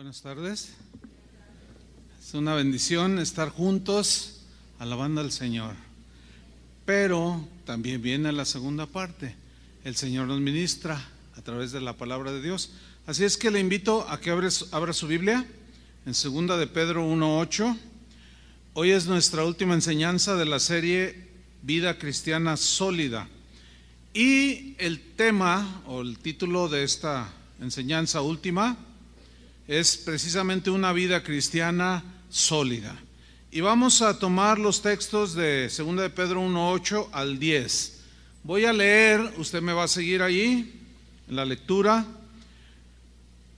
Buenas tardes. Es una bendición estar juntos alabando al Señor. Pero también viene la segunda parte. El Señor nos ministra a través de la palabra de Dios. Así es que le invito a que abra, su Biblia en segunda de Pedro 1.8. Hoy es nuestra última enseñanza de la serie Vida Cristiana Sólida. Y el tema o el título de esta enseñanza última es precisamente una vida cristiana sólida. Y vamos a tomar los textos de 2 de Pedro 1.8 al 10. Voy a leer, usted me va a seguir allí en la lectura,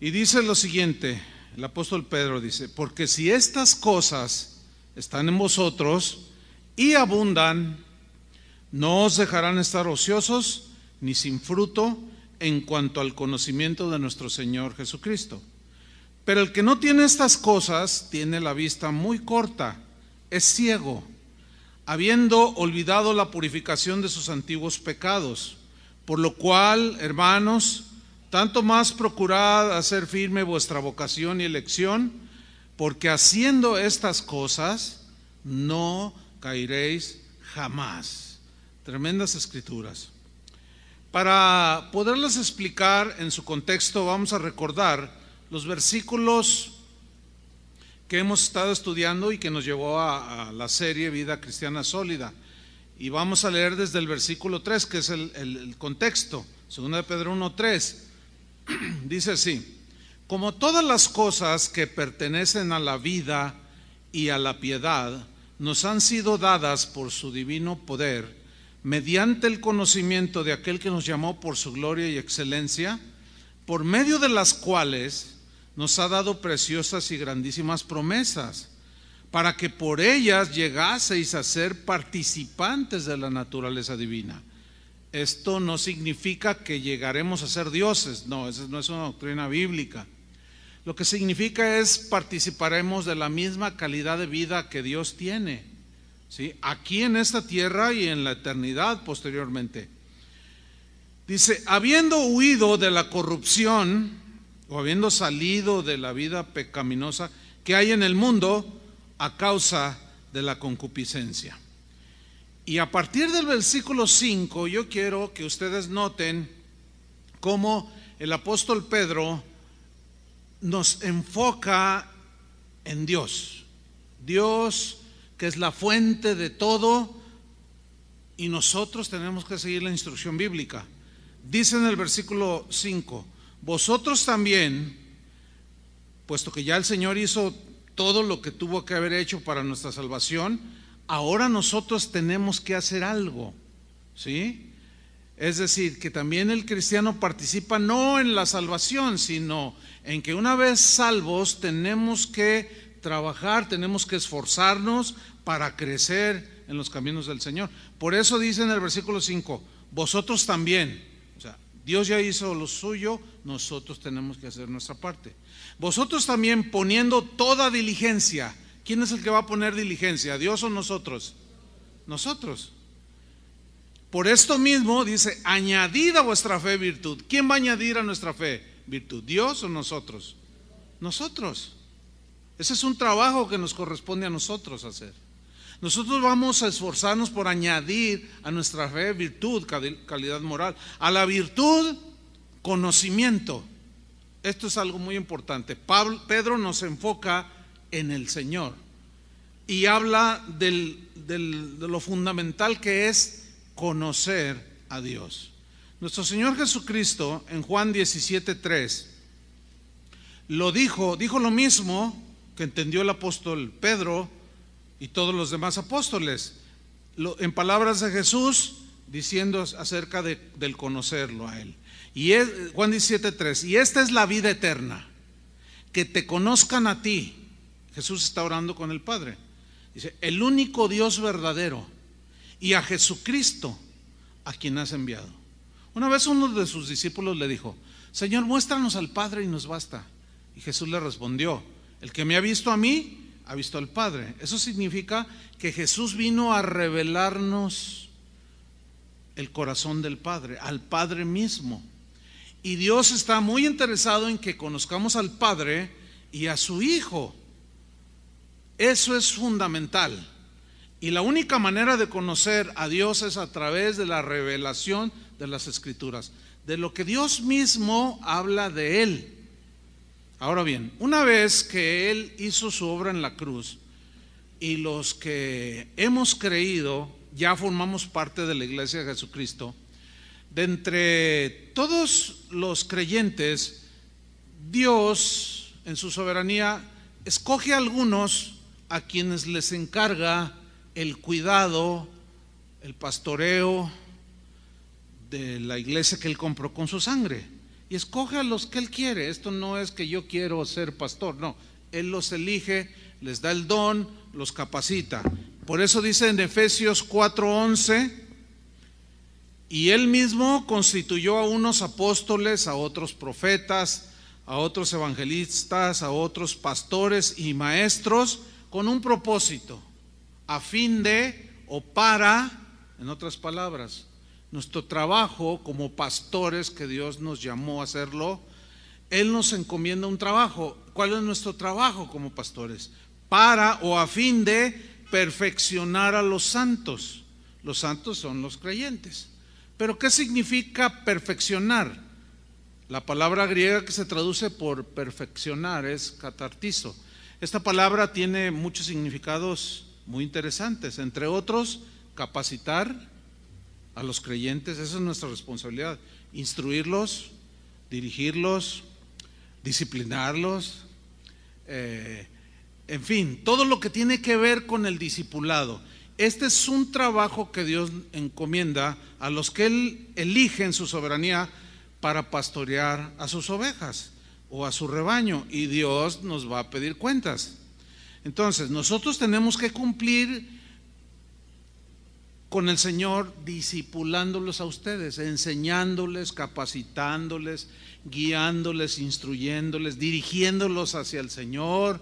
y dice lo siguiente, el apóstol Pedro dice, porque si estas cosas están en vosotros y abundan, no os dejarán estar ociosos ni sin fruto en cuanto al conocimiento de nuestro Señor Jesucristo. Pero el que no tiene estas cosas tiene la vista muy corta, es ciego, habiendo olvidado la purificación de sus antiguos pecados. Por lo cual, hermanos, tanto más procurad hacer firme vuestra vocación y elección, porque haciendo estas cosas no caeréis jamás. Tremendas escrituras. Para poderles explicar en su contexto, vamos a recordar los versículos que hemos estado estudiando y que nos llevó a, la serie Vida Cristiana Sólida. Y vamos a leer desde el versículo 3, que es el, contexto. Segunda de Pedro 1.3. Dice así, como todas las cosas que pertenecen a la vida y a la piedad, nos han sido dadas por su divino poder, mediante el conocimiento de aquel que nos llamó por su gloria y excelencia, por medio de las cuales nos ha dado preciosas y grandísimas promesas, para que por ellas llegaseis a ser participantes de la naturaleza divina. Esto no significa que llegaremos a ser dioses, no, esa no es una doctrina bíblica. Lo que significa es participaremos de la misma calidad de vida que Dios tiene, ¿sí? aquí en esta tierra y en la eternidad posteriormente. Dice, habiendo huido de la corrupción, o habiendo salido de la vida pecaminosa que hay en el mundo a causa de la concupiscencia. Y a partir del versículo 5 yo quiero que ustedes noten cómo el apóstol Pedro nos enfoca en Dios. Dios que es la fuente de todo y nosotros tenemos que seguir la instrucción bíblica. Dice en el versículo 5, vosotros también, puesto que ya el Señor hizo todo lo que tuvo que haber hecho para nuestra salvación, ahora nosotros tenemos que hacer algo, ¿sí? Es decir, que también el cristiano participa no en la salvación, sino en que una vez salvos tenemos que trabajar, tenemos que esforzarnos para crecer en los caminos del Señor. Por eso dice en el versículo 5, vosotros también, o sea, Dios ya hizo lo suyo, nosotros tenemos que hacer nuestra parte. Vosotros también poniendo toda diligencia. ¿Quién es el que va a poner diligencia? ¿Dios o nosotros? Nosotros. Por esto mismo dice, añadida a vuestra fe virtud. ¿Quién va a añadir a nuestra fe virtud? ¿Dios o nosotros? Nosotros. Ese es un trabajo que nos corresponde a nosotros hacer. Nosotros vamos a esforzarnos por añadir a nuestra fe virtud, calidad moral. A la virtud Conocimiento. Esto es algo muy importante. Pedro nos enfoca en el Señor y habla de lo fundamental que es conocer a Dios. Nuestro Señor Jesucristo en Juan 17:3 lo dijo, dijo lo mismo que entendió el apóstol Pedro y todos los demás apóstoles, en palabras de Jesús, diciendo acerca del conocerlo a Él. Y Juan 17:3, y esta es la vida eterna, que te conozcan a ti. Jesús está orando con el Padre. Dice, el único Dios verdadero y a Jesucristo a quien has enviado. Una vez uno de sus discípulos le dijo, Señor, muéstranos al Padre y nos basta. Y Jesús le respondió, el que me ha visto a mí, ha visto al Padre. Eso significa que Jesús vino a revelarnos el corazón del Padre, al Padre mismo. Y Dios está muy interesado en que conozcamos al Padre y a su Hijo. Eso es fundamental. Y la única manera de conocer a Dios es a través de la revelación de las Escrituras, de lo que Dios mismo habla de Él. Ahora bien, una vez que Él hizo su obra en la cruz y los que hemos creído ya formamos parte de la iglesia de Jesucristo, de entre todos los creyentes, Dios en su soberanía escoge a algunos a quienes les encarga el cuidado, el pastoreo de la iglesia que él compró con su sangre. Y escoge a los que él quiere. Esto no es que yo quiero ser pastor, no. Él los elige, les da el don, los capacita. Por eso dice en Efesios 4:11, y él mismo constituyó a unos apóstoles, a otros profetas, a otros evangelistas, a otros pastores y maestros, con un propósito, a fin de o para, en otras palabras, nuestro trabajo como pastores que Dios nos llamó a hacerlo, Él nos encomienda un trabajo. ¿Cuál es nuestro trabajo como pastores? Para o a fin de perfeccionar a los santos. Los santos son los creyentes. Pero ¿qué significa perfeccionar? La palabra griega que se traduce por perfeccionar es catartizo. Esta palabra tiene muchos significados muy interesantes, entre otros, capacitar a los creyentes, esa es nuestra responsabilidad, instruirlos, dirigirlos, disciplinarlos, eh, en fin, todo lo que tiene que ver con el discipulado. Este es un trabajo que Dios encomienda a los que Él elige en su soberanía para pastorear a sus ovejas o a su rebaño y Dios nos va a pedir cuentas. Entonces, nosotros tenemos que cumplir con el Señor disipulándolos a ustedes, enseñándoles, capacitándoles, guiándoles, instruyéndoles, dirigiéndolos hacia el Señor.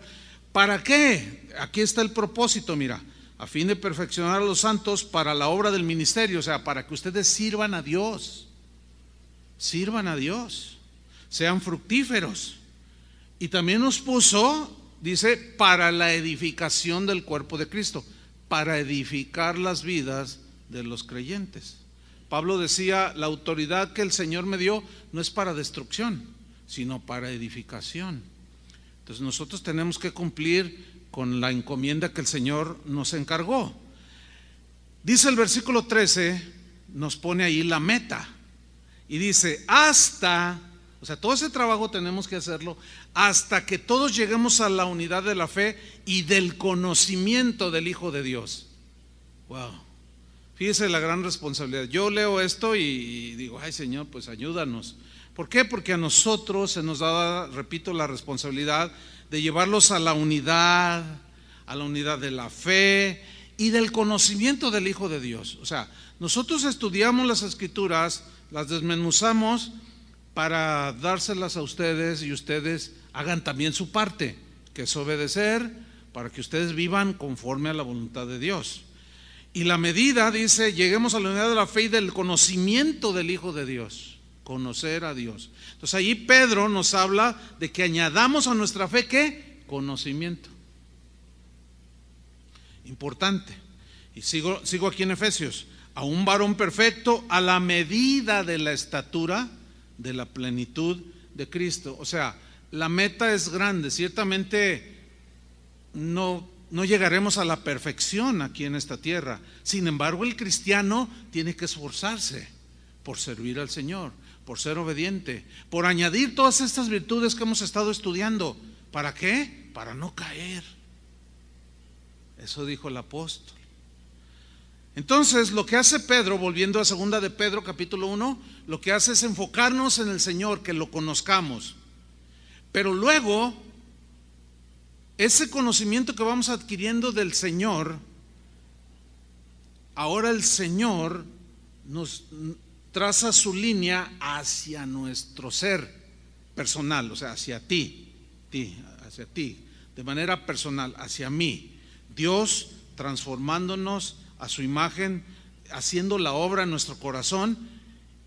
¿Para qué? Aquí está el propósito, mira a fin de perfeccionar a los santos para la obra del ministerio, o sea, para que ustedes sirvan a Dios, sirvan a Dios, sean fructíferos. Y también nos puso, dice, para la edificación del cuerpo de Cristo, para edificar las vidas de los creyentes. Pablo decía, la autoridad que el Señor me dio no es para destrucción, sino para edificación. Entonces nosotros tenemos que cumplir con la encomienda que el Señor nos encargó. Dice el versículo 13, nos pone ahí la meta y dice, hasta, o sea, todo ese trabajo tenemos que hacerlo hasta que todos lleguemos a la unidad de la fe y del conocimiento del Hijo de Dios. Wow. Fíjese la gran responsabilidad. Yo leo esto y digo, ay Señor, pues ayúdanos. ¿Por qué? Porque a nosotros se nos da, repito, la responsabilidad de llevarlos a la unidad, a la unidad de la fe y del conocimiento del Hijo de Dios. O sea, nosotros estudiamos las escrituras, las desmenuzamos para dárselas a ustedes y ustedes hagan también su parte, que es obedecer para que ustedes vivan conforme a la voluntad de Dios. Y la medida dice, lleguemos a la unidad de la fe y del conocimiento del Hijo de Dios conocer a Dios. Entonces ahí Pedro nos habla de que añadamos a nuestra fe qué? Conocimiento. Importante. Y sigo, sigo aquí en Efesios. A un varón perfecto a la medida de la estatura de la plenitud de Cristo. O sea, la meta es grande. Ciertamente no, no llegaremos a la perfección aquí en esta tierra. Sin embargo, el cristiano tiene que esforzarse por servir al Señor por ser obediente, por añadir todas estas virtudes que hemos estado estudiando. ¿Para qué? Para no caer. Eso dijo el apóstol. Entonces, lo que hace Pedro, volviendo a segunda de Pedro capítulo 1, lo que hace es enfocarnos en el Señor, que lo conozcamos. Pero luego, ese conocimiento que vamos adquiriendo del Señor, ahora el Señor nos, traza su línea hacia nuestro ser personal, o sea, hacia ti, ti, hacia ti, de manera personal, hacia mí. Dios transformándonos a su imagen, haciendo la obra en nuestro corazón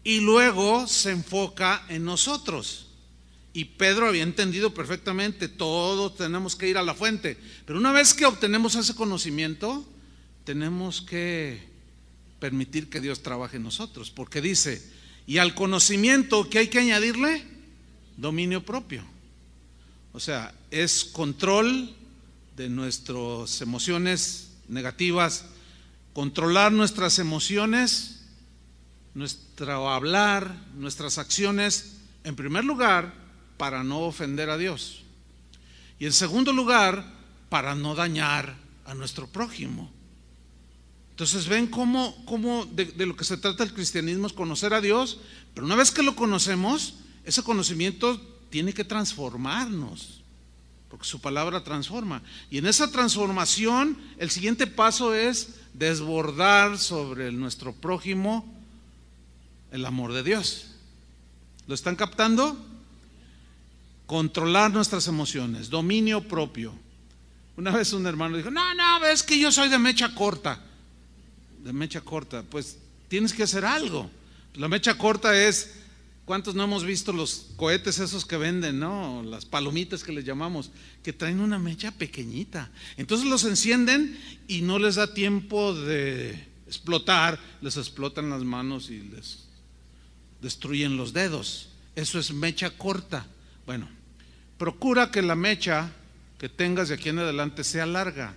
y luego se enfoca en nosotros. Y Pedro había entendido perfectamente, todos tenemos que ir a la fuente, pero una vez que obtenemos ese conocimiento, tenemos que permitir que Dios trabaje en nosotros, porque dice, y al conocimiento que hay que añadirle, dominio propio. O sea, es control de nuestras emociones negativas, controlar nuestras emociones, nuestro hablar, nuestras acciones, en primer lugar, para no ofender a Dios. Y en segundo lugar, para no dañar a nuestro prójimo. Entonces ven cómo, cómo de, lo que se trata el cristianismo es conocer a Dios, pero una vez que lo conocemos, ese conocimiento tiene que transformarnos, porque su palabra transforma. Y en esa transformación, el siguiente paso es desbordar sobre nuestro prójimo el amor de Dios. ¿Lo están captando? Controlar nuestras emociones, dominio propio. Una vez un hermano dijo, no, no, ves que yo soy de mecha corta de mecha corta, pues tienes que hacer algo. La mecha corta es, ¿cuántos no hemos visto los cohetes esos que venden, no? Las palomitas que les llamamos, que traen una mecha pequeñita. Entonces los encienden y no les da tiempo de explotar, les explotan las manos y les destruyen los dedos. Eso es mecha corta. Bueno, procura que la mecha que tengas de aquí en adelante sea larga,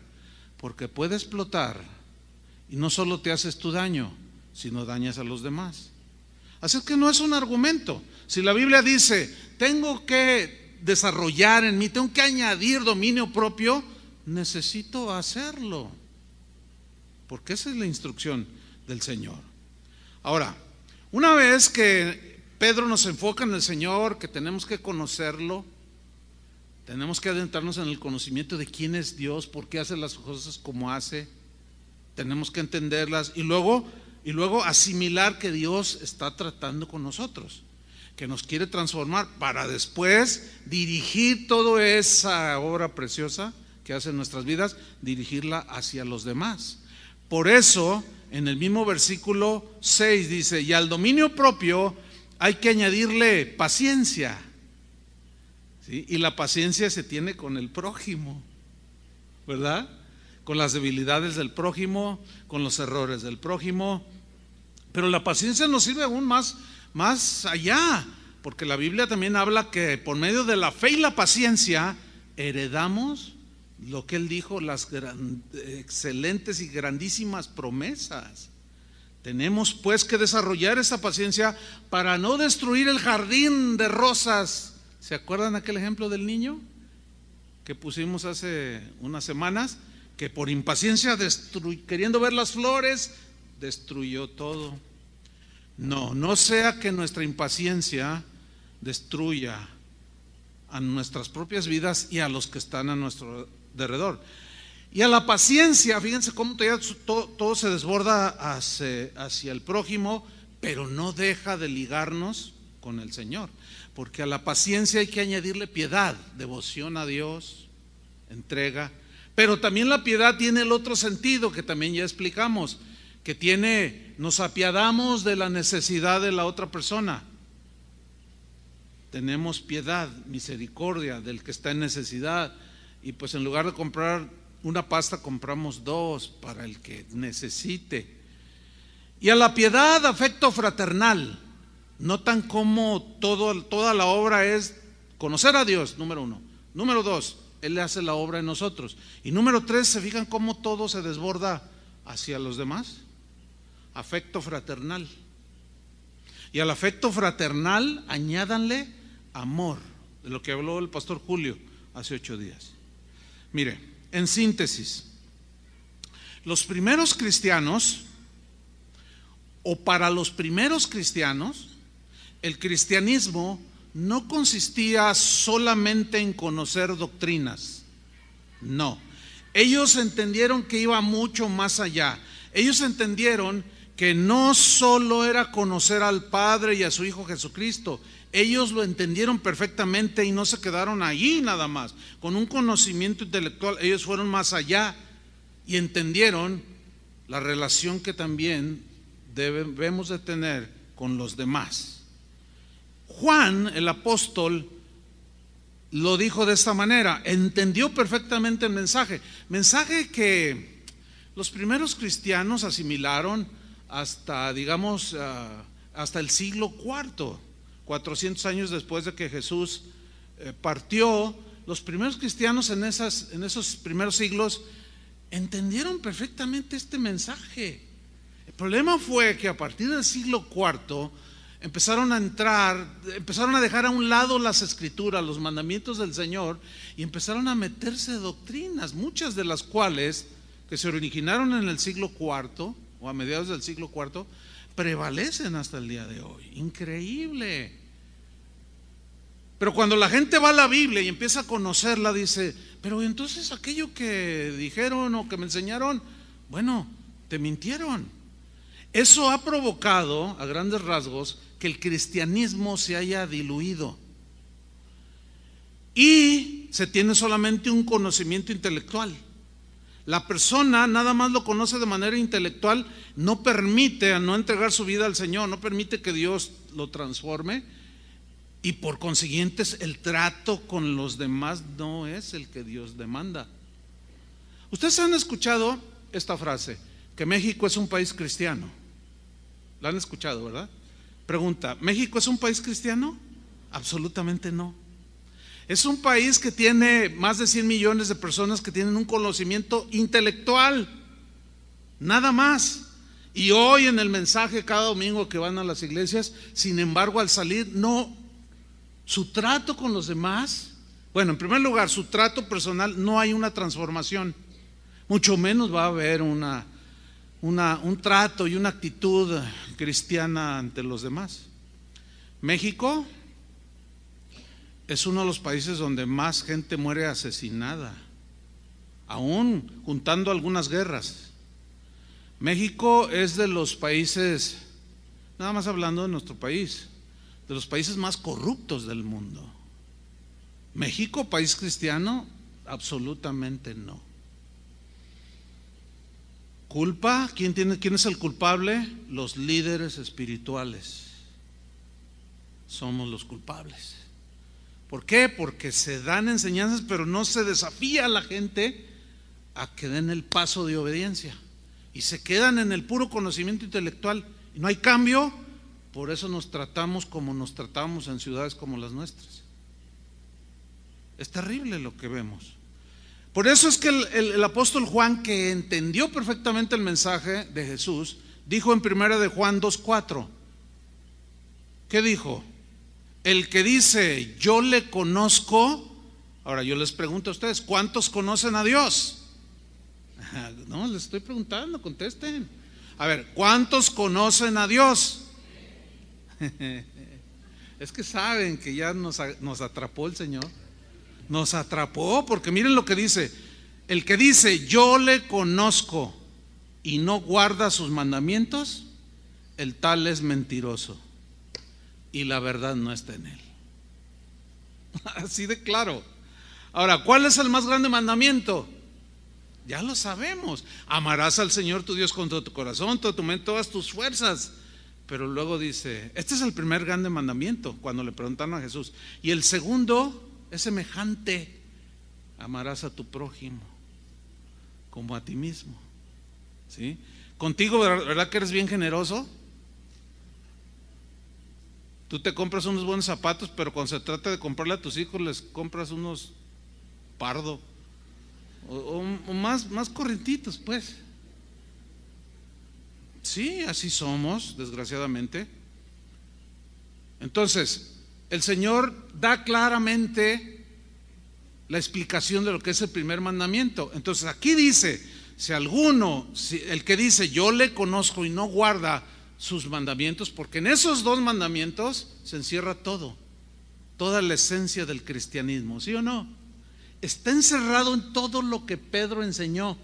porque puede explotar y no solo te haces tu daño, sino dañas a los demás. Así es que no es un argumento. Si la Biblia dice, tengo que desarrollar en mí, tengo que añadir dominio propio, necesito hacerlo. Porque esa es la instrucción del Señor. Ahora, una vez que Pedro nos enfoca en el Señor, que tenemos que conocerlo, tenemos que adentrarnos en el conocimiento de quién es Dios, por qué hace las cosas como hace, tenemos que entenderlas y luego, y luego asimilar que Dios está tratando con nosotros, que nos quiere transformar para después dirigir toda esa obra preciosa que hace nuestras vidas, dirigirla hacia los demás. Por eso, en el mismo versículo 6 dice, y al dominio propio hay que añadirle paciencia. Y la paciencia se tiene con el prójimo, ¿verdad? con las debilidades del prójimo, con los errores del prójimo. Pero la paciencia nos sirve aún más, más allá, porque la Biblia también habla que por medio de la fe y la paciencia heredamos lo que él dijo, las excelentes y grandísimas promesas. Tenemos pues que desarrollar esa paciencia para no destruir el jardín de rosas. ¿Se acuerdan aquel ejemplo del niño que pusimos hace unas semanas? que por impaciencia, queriendo ver las flores, destruyó todo. No, no sea que nuestra impaciencia destruya a nuestras propias vidas y a los que están a nuestro derredor. Y a la paciencia, fíjense cómo todo, se desborda hacia el prójimo, pero no deja de ligarnos con el Señor. Porque a la paciencia hay que añadirle piedad, devoción a Dios, entrega. Pero también la piedad tiene el otro sentido que también ya explicamos, que tiene, nos apiadamos de la necesidad de la otra persona. Tenemos piedad, misericordia del que está en necesidad. Y pues en lugar de comprar una pasta, compramos dos para el que necesite. Y a la piedad, afecto fraternal. Notan como todo, toda la obra es conocer a Dios, número uno. Número dos, él hace la obra en nosotros. Y número tres, ¿se fijan cómo todo se desborda hacia los demás? Afecto fraternal. Y al afecto fraternal añádanle amor, de lo que habló el pastor Julio hace ocho días. Mire, en síntesis, los primeros cristianos, o para los primeros cristianos, el cristianismo no consistía solamente en conocer doctrinas, no. Ellos entendieron que iba mucho más allá. Ellos entendieron que no solo era conocer al Padre y a su Hijo Jesucristo, ellos lo entendieron perfectamente y no se quedaron ahí nada más. Con un conocimiento intelectual, ellos fueron más allá y entendieron la relación que también debemos de tener con los demás. Juan, el apóstol, lo dijo de esta manera, entendió perfectamente el mensaje, mensaje que los primeros cristianos asimilaron hasta, digamos, ah, hasta el siglo IV, 400 años después de que Jesús eh, partió, los primeros cristianos en, esas, en esos primeros siglos entendieron perfectamente este mensaje. El problema fue que a partir del siglo IV, empezaron a entrar, empezaron a dejar a un lado las escrituras, los mandamientos del Señor, y empezaron a meterse doctrinas, muchas de las cuales, que se originaron en el siglo IV o a mediados del siglo IV, prevalecen hasta el día de hoy. Increíble. Pero cuando la gente va a la Biblia y empieza a conocerla, dice, pero entonces aquello que dijeron o que me enseñaron, bueno, te mintieron. Eso ha provocado, a grandes rasgos, que el cristianismo se haya diluido. Y se tiene solamente un conocimiento intelectual. La persona nada más lo conoce de manera intelectual, no permite a no entregar su vida al Señor, no permite que Dios lo transforme y por consiguiente el trato con los demás no es el que Dios demanda. Ustedes han escuchado esta frase, que México es un país cristiano. La han escuchado, ¿verdad? Pregunta, ¿México es un país cristiano? Absolutamente no. Es un país que tiene más de 100 millones de personas que tienen un conocimiento intelectual, nada más. Y hoy en el mensaje cada domingo que van a las iglesias, sin embargo al salir, no, su trato con los demás, bueno, en primer lugar, su trato personal, no hay una transformación, mucho menos va a haber una un trato y una actitud cristiana ante los demás. México es uno de los países donde más gente muere asesinada, aún juntando algunas guerras. México es de los países, nada más hablando de nuestro país, de los países más corruptos del mundo. México, país cristiano, absolutamente no. ¿Culpa? ¿Quién, tiene, ¿Quién es el culpable? Los líderes espirituales. Somos los culpables. ¿Por qué? Porque se dan enseñanzas, pero no se desafía a la gente a que den el paso de obediencia. Y se quedan en el puro conocimiento intelectual. Y no hay cambio, por eso nos tratamos como nos tratamos en ciudades como las nuestras. Es terrible lo que vemos. Por eso es que el, apóstol Juan, que entendió perfectamente el mensaje de Jesús, dijo en primera de Juan 2.4, ¿qué dijo? El que dice, yo le conozco, ahora yo les pregunto a ustedes, ¿cuántos conocen a Dios? No, les estoy preguntando, contesten. A ver, ¿cuántos conocen a Dios? Es que saben que ya nos atrapó el Señor nos atrapó, porque miren lo que dice, el que dice, yo le conozco y no guarda sus mandamientos, el tal es mentiroso y la verdad no está en él. Así de claro. Ahora, ¿cuál es el más grande mandamiento? Ya lo sabemos. Amarás al Señor tu Dios con todo tu corazón, todo tu mente, todas tus fuerzas. Pero luego dice, este es el primer grande mandamiento cuando le preguntaron a Jesús. Y el segundo, es semejante. Amarás a tu prójimo como a ti mismo. ¿Sí? Contigo, ¿verdad que eres bien generoso? Tú te compras unos buenos zapatos, pero cuando se trata de comprarle a tus hijos, les compras unos pardo. O, más, más pues. Sí, así somos, desgraciadamente. Entonces, el Señor da claramente la explicación de lo que es el primer mandamiento. Entonces aquí dice, si alguno, el que dice yo le conozco y no guarda sus mandamientos, porque en esos dos mandamientos se encierra todo, toda la esencia del cristianismo, ¿sí o no? Está encerrado en todo lo que Pedro enseñó.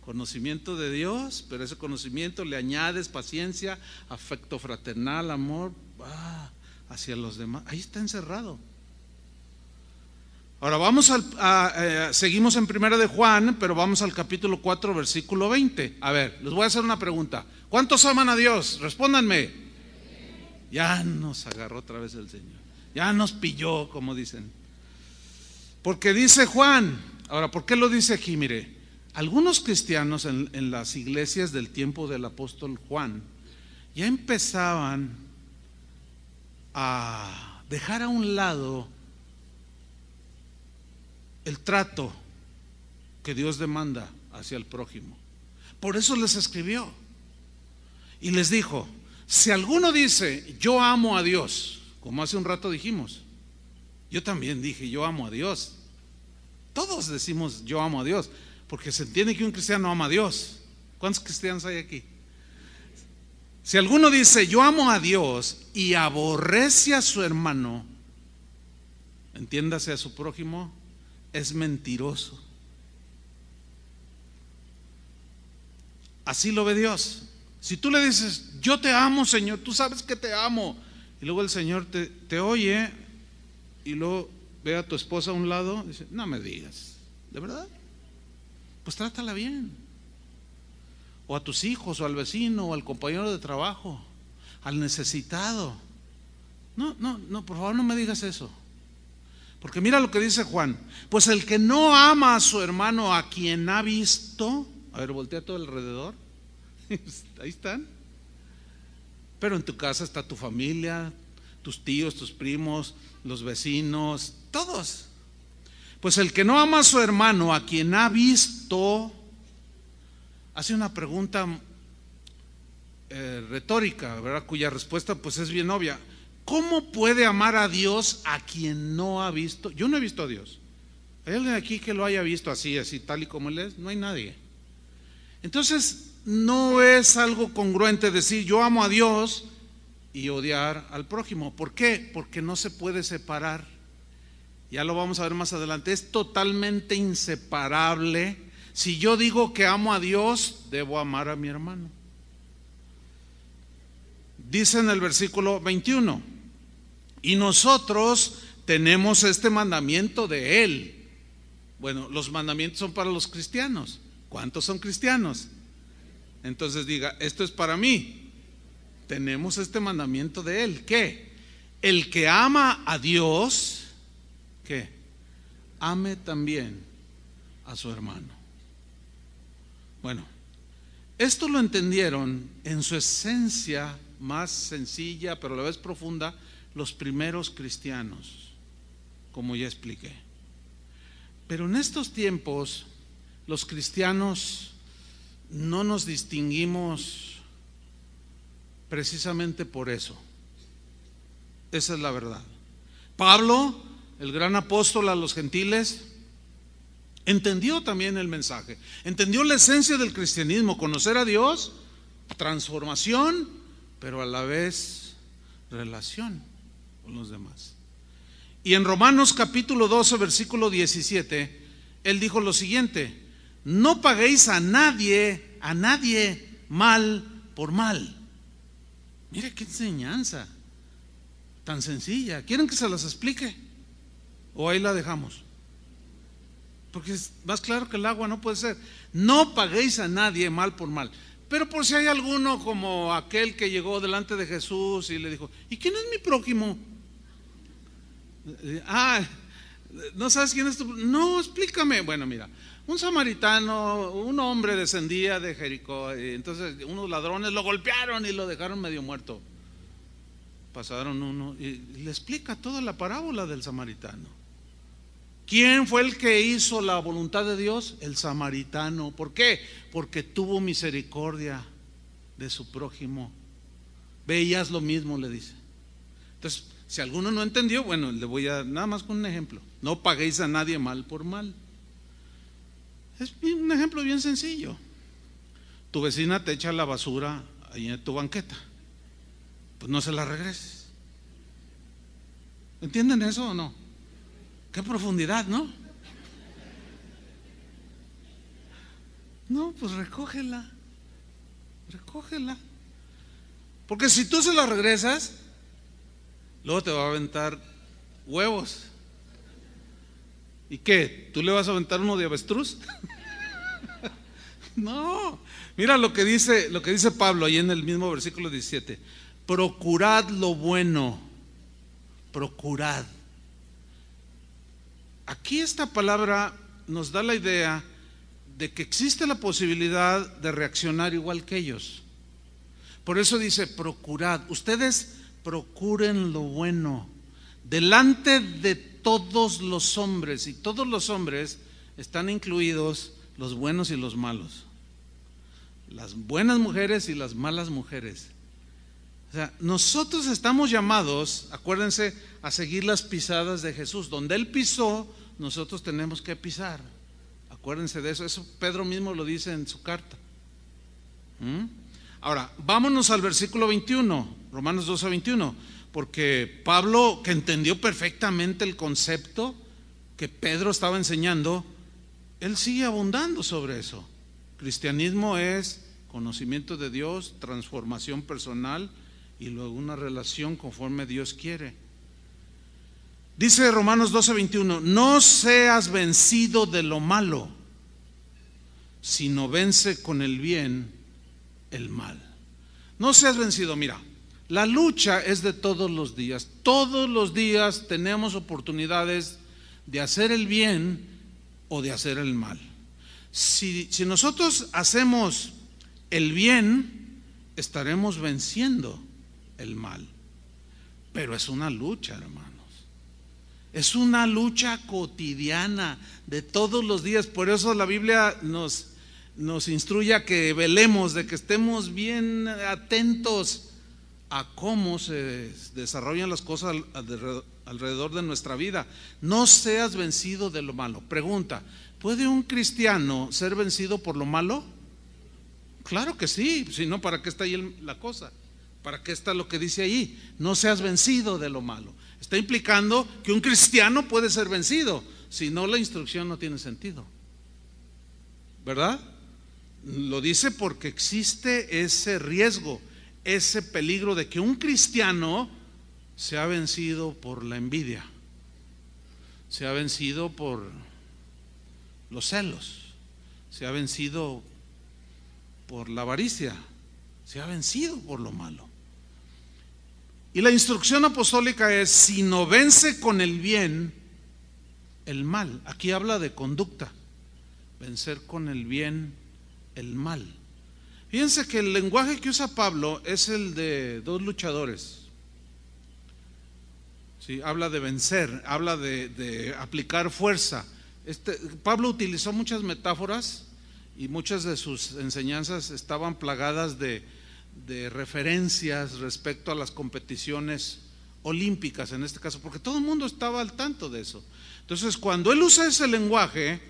Conocimiento de Dios, pero ese conocimiento le añades paciencia, afecto fraternal, amor. Ah hacia los demás. Ahí está encerrado. Ahora vamos al, a, eh, seguimos en primera de Juan, pero vamos al capítulo 4, versículo 20. A ver, les voy a hacer una pregunta. ¿Cuántos aman a Dios? Respóndanme. Ya nos agarró otra vez el Señor. Ya nos pilló, como dicen. Porque dice Juan, ahora, ¿por qué lo dice aquí? Mire, algunos cristianos en, en las iglesias del tiempo del apóstol Juan ya empezaban a dejar a un lado el trato que Dios demanda hacia el prójimo. Por eso les escribió y les dijo, si alguno dice, yo amo a Dios, como hace un rato dijimos, yo también dije, yo amo a Dios. Todos decimos, yo amo a Dios, porque se entiende que un cristiano ama a Dios. ¿Cuántos cristianos hay aquí? Si alguno dice, yo amo a Dios y aborrece a su hermano, entiéndase a su prójimo, es mentiroso. Así lo ve Dios. Si tú le dices, yo te amo, Señor, tú sabes que te amo, y luego el Señor te, oye y luego ve a tu esposa a un lado, dice, no me digas, ¿de verdad? Pues trátala bien o a tus hijos, o al vecino, o al compañero de trabajo, al necesitado. No, no, no, por favor no me digas eso. Porque mira lo que dice Juan. Pues el que no ama a su hermano a quien ha visto, a ver, voltea todo alrededor. Ahí están. Pero en tu casa está tu familia, tus tíos, tus primos, los vecinos, todos. Pues el que no ama a su hermano a quien ha visto, hace una pregunta eh, retórica, ¿verdad? Cuya respuesta pues es bien obvia. ¿Cómo puede amar a Dios a quien no ha visto? Yo no he visto a Dios. ¿Hay alguien aquí que lo haya visto así, así, tal y como él es? No hay nadie. Entonces, no es algo congruente decir yo amo a Dios y odiar al prójimo. ¿Por qué? Porque no se puede separar. Ya lo vamos a ver más adelante. Es totalmente inseparable si yo digo que amo a Dios, debo amar a mi hermano. Dice en el versículo 21, y nosotros tenemos este mandamiento de Él. Bueno, los mandamientos son para los cristianos. ¿Cuántos son cristianos? Entonces diga, esto es para mí. Tenemos este mandamiento de Él. ¿Qué? El que ama a Dios, ¿qué? Ame también a su hermano. Bueno, esto lo entendieron en su esencia más sencilla, pero a la vez profunda, los primeros cristianos, como ya expliqué. Pero en estos tiempos, los cristianos no nos distinguimos precisamente por eso. Esa es la verdad. Pablo, el gran apóstol a los gentiles, Entendió también el mensaje, entendió la esencia del cristianismo, conocer a Dios, transformación, pero a la vez relación con los demás. Y en Romanos capítulo 12, versículo 17, él dijo lo siguiente, no paguéis a nadie, a nadie mal por mal. Mira qué enseñanza tan sencilla. ¿Quieren que se las explique? ¿O ahí la dejamos? Porque es más claro que el agua no puede ser. No paguéis a nadie mal por mal. Pero por si hay alguno como aquel que llegó delante de Jesús y le dijo, ¿y quién es mi prójimo? Eh, eh, ah, ¿no sabes quién es tu prójimo? No, explícame. Bueno, mira, un samaritano, un hombre descendía de Jericó, y entonces unos ladrones lo golpearon y lo dejaron medio muerto. Pasaron uno y le explica toda la parábola del samaritano. ¿Quién fue el que hizo la voluntad de Dios? El samaritano. ¿Por qué? Porque tuvo misericordia de su prójimo. Veías lo mismo, le dice. Entonces, si alguno no entendió, bueno, le voy a nada más con un ejemplo. No paguéis a nadie mal por mal. Es un ejemplo bien sencillo. Tu vecina te echa la basura ahí en tu banqueta. Pues no se la regreses. ¿Entienden eso o no? Qué profundidad, ¿no? No, pues recógela. Recógela. Porque si tú se la regresas, luego te va a aventar huevos. ¿Y qué? ¿Tú le vas a aventar uno de avestruz? no. Mira lo que dice, lo que dice Pablo ahí en el mismo versículo 17. Procurad lo bueno. Procurad Aquí esta palabra nos da la idea de que existe la posibilidad de reaccionar igual que ellos. Por eso dice, procurad, ustedes procuren lo bueno delante de todos los hombres, y todos los hombres están incluidos los buenos y los malos, las buenas mujeres y las malas mujeres. O sea, nosotros estamos llamados, acuérdense, a seguir las pisadas de Jesús. Donde Él pisó, nosotros tenemos que pisar. Acuérdense de eso. Eso Pedro mismo lo dice en su carta. ¿Mm? Ahora, vámonos al versículo 21, Romanos 2 a 21, porque Pablo, que entendió perfectamente el concepto que Pedro estaba enseñando, él sigue abundando sobre eso. Cristianismo es conocimiento de Dios, transformación personal y luego una relación conforme Dios quiere. Dice Romanos 21, no seas vencido de lo malo, sino vence con el bien el mal. No seas vencido, mira, la lucha es de todos los días. Todos los días tenemos oportunidades de hacer el bien o de hacer el mal. Si, si nosotros hacemos el bien, estaremos venciendo el mal. Pero es una lucha, hermano. Es una lucha cotidiana de todos los días. Por eso la Biblia nos, nos instruye a que velemos, de que estemos bien atentos a cómo se desarrollan las cosas alrededor de nuestra vida. No seas vencido de lo malo. Pregunta, ¿puede un cristiano ser vencido por lo malo? Claro que sí, si no, ¿para qué está ahí la cosa? ¿Para qué está lo que dice ahí? No seas vencido de lo malo. Está implicando que un cristiano puede ser vencido. Si no, la instrucción no tiene sentido. ¿Verdad? Lo dice porque existe ese riesgo, ese peligro de que un cristiano se ha vencido por la envidia, se ha vencido por los celos, se ha vencido por la avaricia, se ha vencido por lo malo. Y la instrucción apostólica es, si no vence con el bien, el mal. Aquí habla de conducta. Vencer con el bien, el mal. Fíjense que el lenguaje que usa Pablo es el de dos luchadores. Sí, habla de vencer, habla de, aplicar fuerza. Este, Pablo utilizó muchas metáforas y muchas de sus enseñanzas estaban plagadas de, de referencias respecto a las competiciones olímpicas en este caso, porque todo el mundo estaba al tanto de eso. Entonces, cuando él usa ese lenguaje,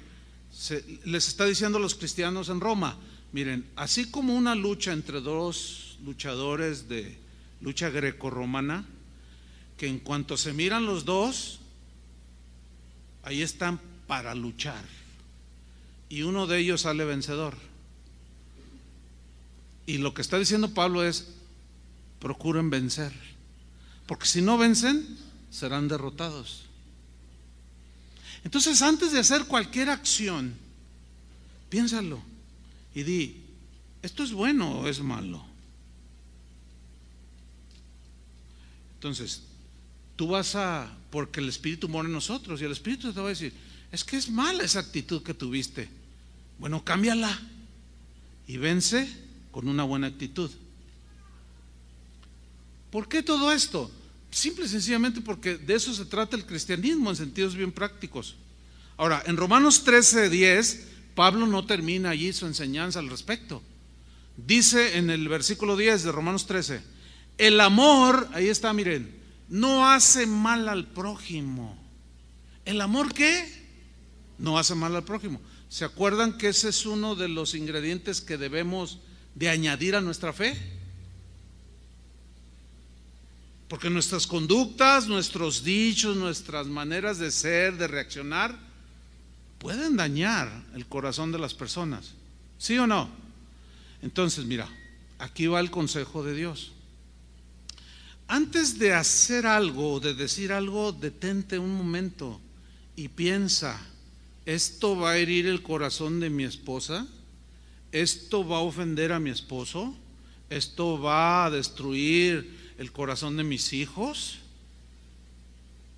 se, les está diciendo a los cristianos en Roma, miren, así como una lucha entre dos luchadores de lucha greco romana, que en cuanto se miran los dos, ahí están para luchar, y uno de ellos sale vencedor. Y lo que está diciendo Pablo es, procuren vencer, porque si no vencen, serán derrotados. Entonces, antes de hacer cualquier acción, piénsalo y di, ¿esto es bueno o es malo? Entonces, tú vas a, porque el Espíritu mora en nosotros y el Espíritu te va a decir, es que es mala esa actitud que tuviste. Bueno, cámbiala y vence con una buena actitud. ¿Por qué todo esto? Simple y sencillamente porque de eso se trata el cristianismo en sentidos bien prácticos. Ahora, en Romanos 13, 10, Pablo no termina allí su enseñanza al respecto. Dice en el versículo 10 de Romanos 13, el amor, ahí está, miren, no hace mal al prójimo. ¿El amor qué? No hace mal al prójimo. ¿Se acuerdan que ese es uno de los ingredientes que debemos de añadir a nuestra fe. Porque nuestras conductas, nuestros dichos, nuestras maneras de ser, de reaccionar, pueden dañar el corazón de las personas. ¿Sí o no? Entonces, mira, aquí va el consejo de Dios. Antes de hacer algo o de decir algo, detente un momento y piensa, ¿esto va a herir el corazón de mi esposa? esto va a ofender a mi esposo, esto va a destruir el corazón de mis hijos,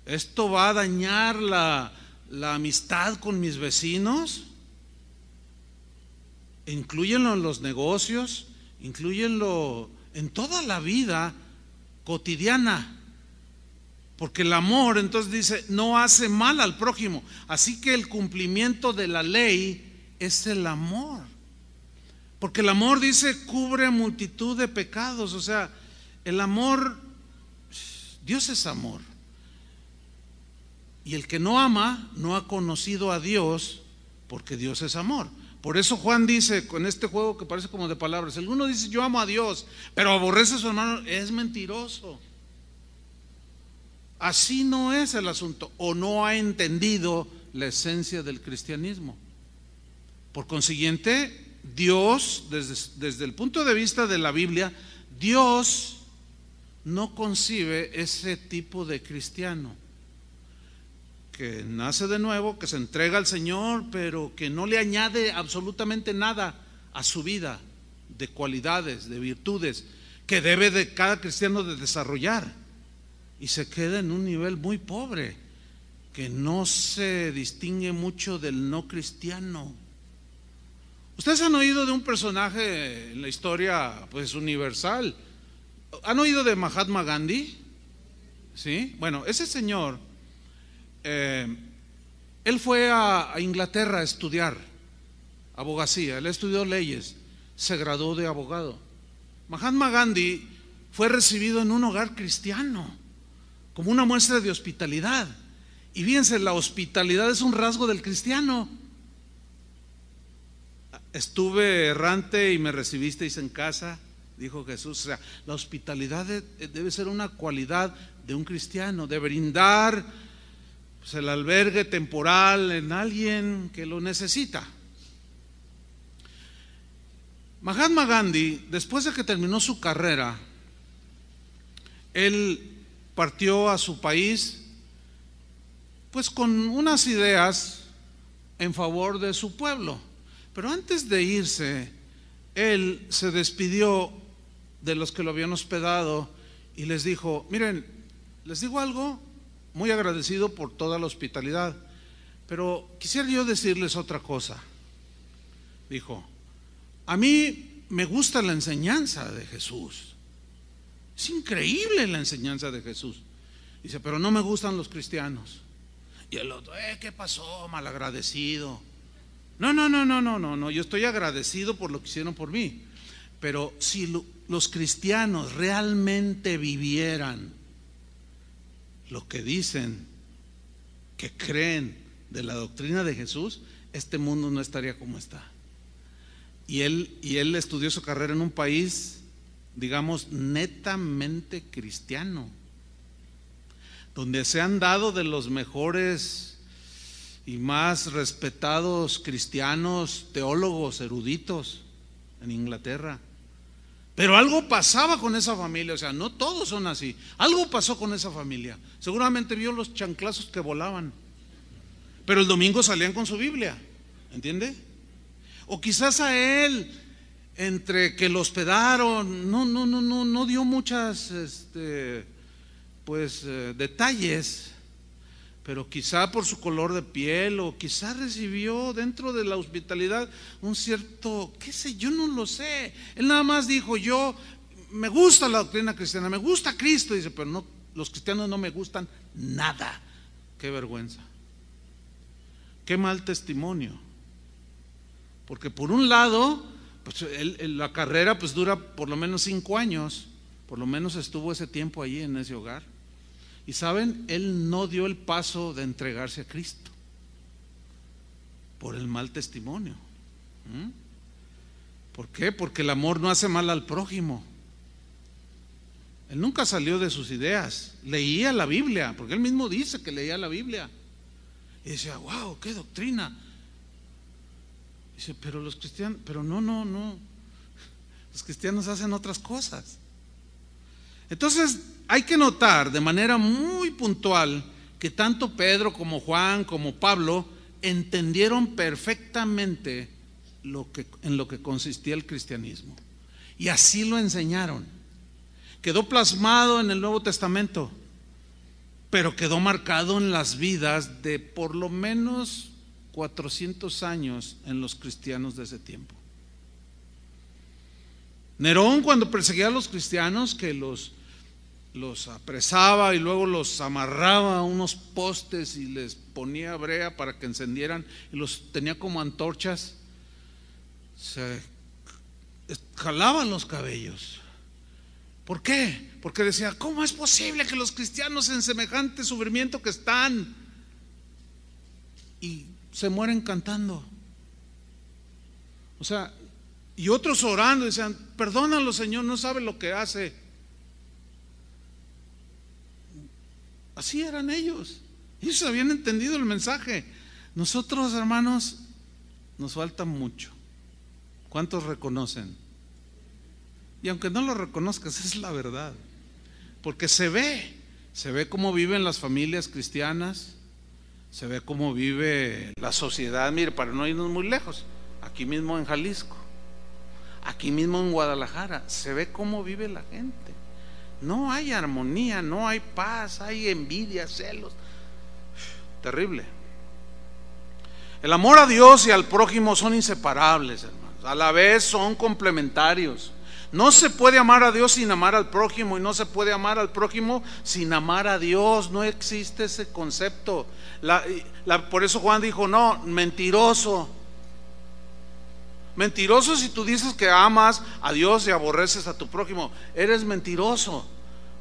esto va a dañar la, amistad con mis vecinos. Incluyenlo en los negocios, incluyenlo en toda la vida cotidiana. Porque el amor, entonces dice, no hace mal al prójimo. Así que el cumplimiento de la ley es el amor. Porque el amor, dice, cubre multitud de pecados. O sea, el amor, Dios es amor. Y el que no ama no ha conocido a Dios porque Dios es amor. Por eso Juan dice, con este juego que parece como de palabras, alguno dice yo amo a Dios, pero aborrece a su hermano, es mentiroso. Así no es el asunto, o no ha entendido la esencia del cristianismo. Por consiguiente, Dios, desde, el punto de vista de la Biblia, Dios no concibe ese tipo de cristiano que nace de nuevo, que se entrega al Señor, pero que no le añade absolutamente nada a su vida de cualidades, de virtudes, que debe de cada cristiano de desarrollar. Y se queda en un nivel muy pobre, que no se distingue mucho del no cristiano. Ustedes han oído de un personaje en la historia pues universal. ¿Han oído de Mahatma Gandhi? ¿Sí? Bueno, ese señor, eh, él fue a, a Inglaterra a estudiar abogacía, él estudió leyes, se graduó de abogado. Mahatma Gandhi fue recibido en un hogar cristiano como una muestra de hospitalidad. Y fíjense, la hospitalidad es un rasgo del cristiano estuve errante y me recibisteis en casa, dijo Jesús. O sea, la hospitalidad eh, debe ser una cualidad de un cristiano, de brindar pues, el albergue temporal en alguien que lo necesita. Mahatma Gandhi, después de que terminó su carrera, él partió a su país pues con unas ideas en favor de su pueblo pero antes de irse, él se despidió de los que lo habían hospedado y les dijo, miren, les digo algo, muy agradecido por toda la hospitalidad, pero quisiera yo decirles otra cosa. Dijo, a mí me gusta la enseñanza de Jesús. Es increíble la enseñanza de Jesús. Dice, pero no me gustan los cristianos. Y el otro, eh, ¿qué pasó, malagradecido? No, no, no, no, no, no, no. Yo estoy agradecido por lo que hicieron por mí. Pero si los cristianos realmente vivieran lo que dicen, que creen de la doctrina de Jesús, este mundo no estaría como está. Y él, y él estudió su carrera en un país, digamos, netamente cristiano, donde se han dado de los mejores y más respetados cristianos, teólogos, eruditos en Inglaterra. Pero algo pasaba con esa familia, o sea, no todos son así. Algo pasó con esa familia. Seguramente vio los chanclazos que volaban. Pero el domingo salían con su Biblia, ¿entiende? O quizás a él, entre que lo hospedaron, no, no, no, no, no dio muchas, este, pues, eh, detalles pero quizá por su color de piel o quizá recibió dentro de la hospitalidad un cierto, qué sé, yo no lo sé. Él nada más dijo, yo me gusta la doctrina cristiana, me gusta Cristo, dice, pero no, los cristianos no me gustan nada. Qué vergüenza. Qué mal testimonio. Porque por un lado, pues, la carrera pues dura por lo menos cinco años, por lo menos estuvo ese tiempo allí en ese hogar. Y saben, él no dio el paso de entregarse a Cristo por el mal testimonio. ¿Mm? ¿Por qué? Porque el amor no hace mal al prójimo. Él nunca salió de sus ideas. Leía la Biblia, porque él mismo dice que leía la Biblia. Y decía, wow, qué doctrina. Dice, pero los cristianos, pero no, no, no. Los cristianos hacen otras cosas. Entonces, hay que notar de manera muy puntual que tanto Pedro como Juan como Pablo entendieron perfectamente en lo que consistía el cristianismo. Y así lo enseñaron. Quedó plasmado en el Nuevo Testamento, pero quedó marcado en las vidas de por lo menos 400 años en los cristianos de ese tiempo. Nerón cuando perseguía a los cristianos, que los los apresaba y luego los amarraba a unos postes y les ponía brea para que encendieran y los tenía como antorchas, se jalaban los cabellos. ¿Por qué? Porque decía, ¿cómo es posible que los cristianos en semejante sufrimiento que están y se mueren cantando? O sea, y otros orando, decían, perdónalo Señor, no sabe lo que hace. Así eran ellos. Ellos habían entendido el mensaje. Nosotros, hermanos, nos falta mucho. ¿Cuántos reconocen? Y aunque no lo reconozcas, es la verdad. Porque se ve, se ve cómo viven las familias cristianas, se ve cómo vive la sociedad. Mire, para no irnos muy lejos, aquí mismo en Jalisco, aquí mismo en Guadalajara, se ve cómo vive la gente. No hay armonía, no hay paz, hay envidia, celos. Terrible. El amor a Dios y al prójimo son inseparables, hermanos. A la vez son complementarios. No se puede amar a Dios sin amar al prójimo y no se puede amar al prójimo sin amar a Dios. No existe ese concepto. por eso Juan dijo, no, mentiroso. Mentiroso si tú dices que amas a Dios y aborreces a tu prójimo. Eres mentiroso.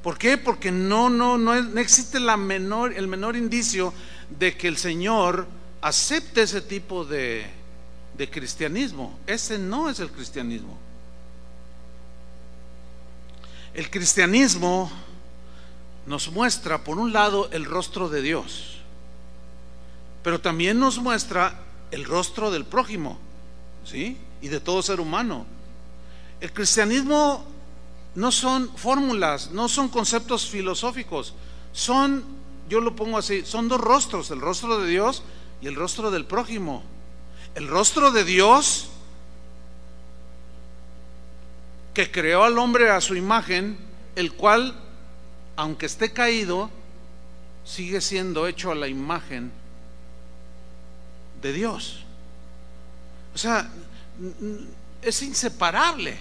¿Por qué? Porque no, no, no, existe la menor, el menor indicio de que el Señor acepte ese tipo de, de cristianismo. Ese no es el cristianismo. El cristianismo nos muestra, por un lado, el rostro de Dios, pero también nos muestra el rostro del prójimo, ¿sí? Y de todo ser humano. El cristianismo no son fórmulas, no son conceptos filosóficos, son, yo lo pongo así, son dos rostros, el rostro de Dios y el rostro del prójimo. El rostro de Dios que creó al hombre a su imagen, el cual, aunque esté caído, sigue siendo hecho a la imagen de Dios. O sea, es inseparable.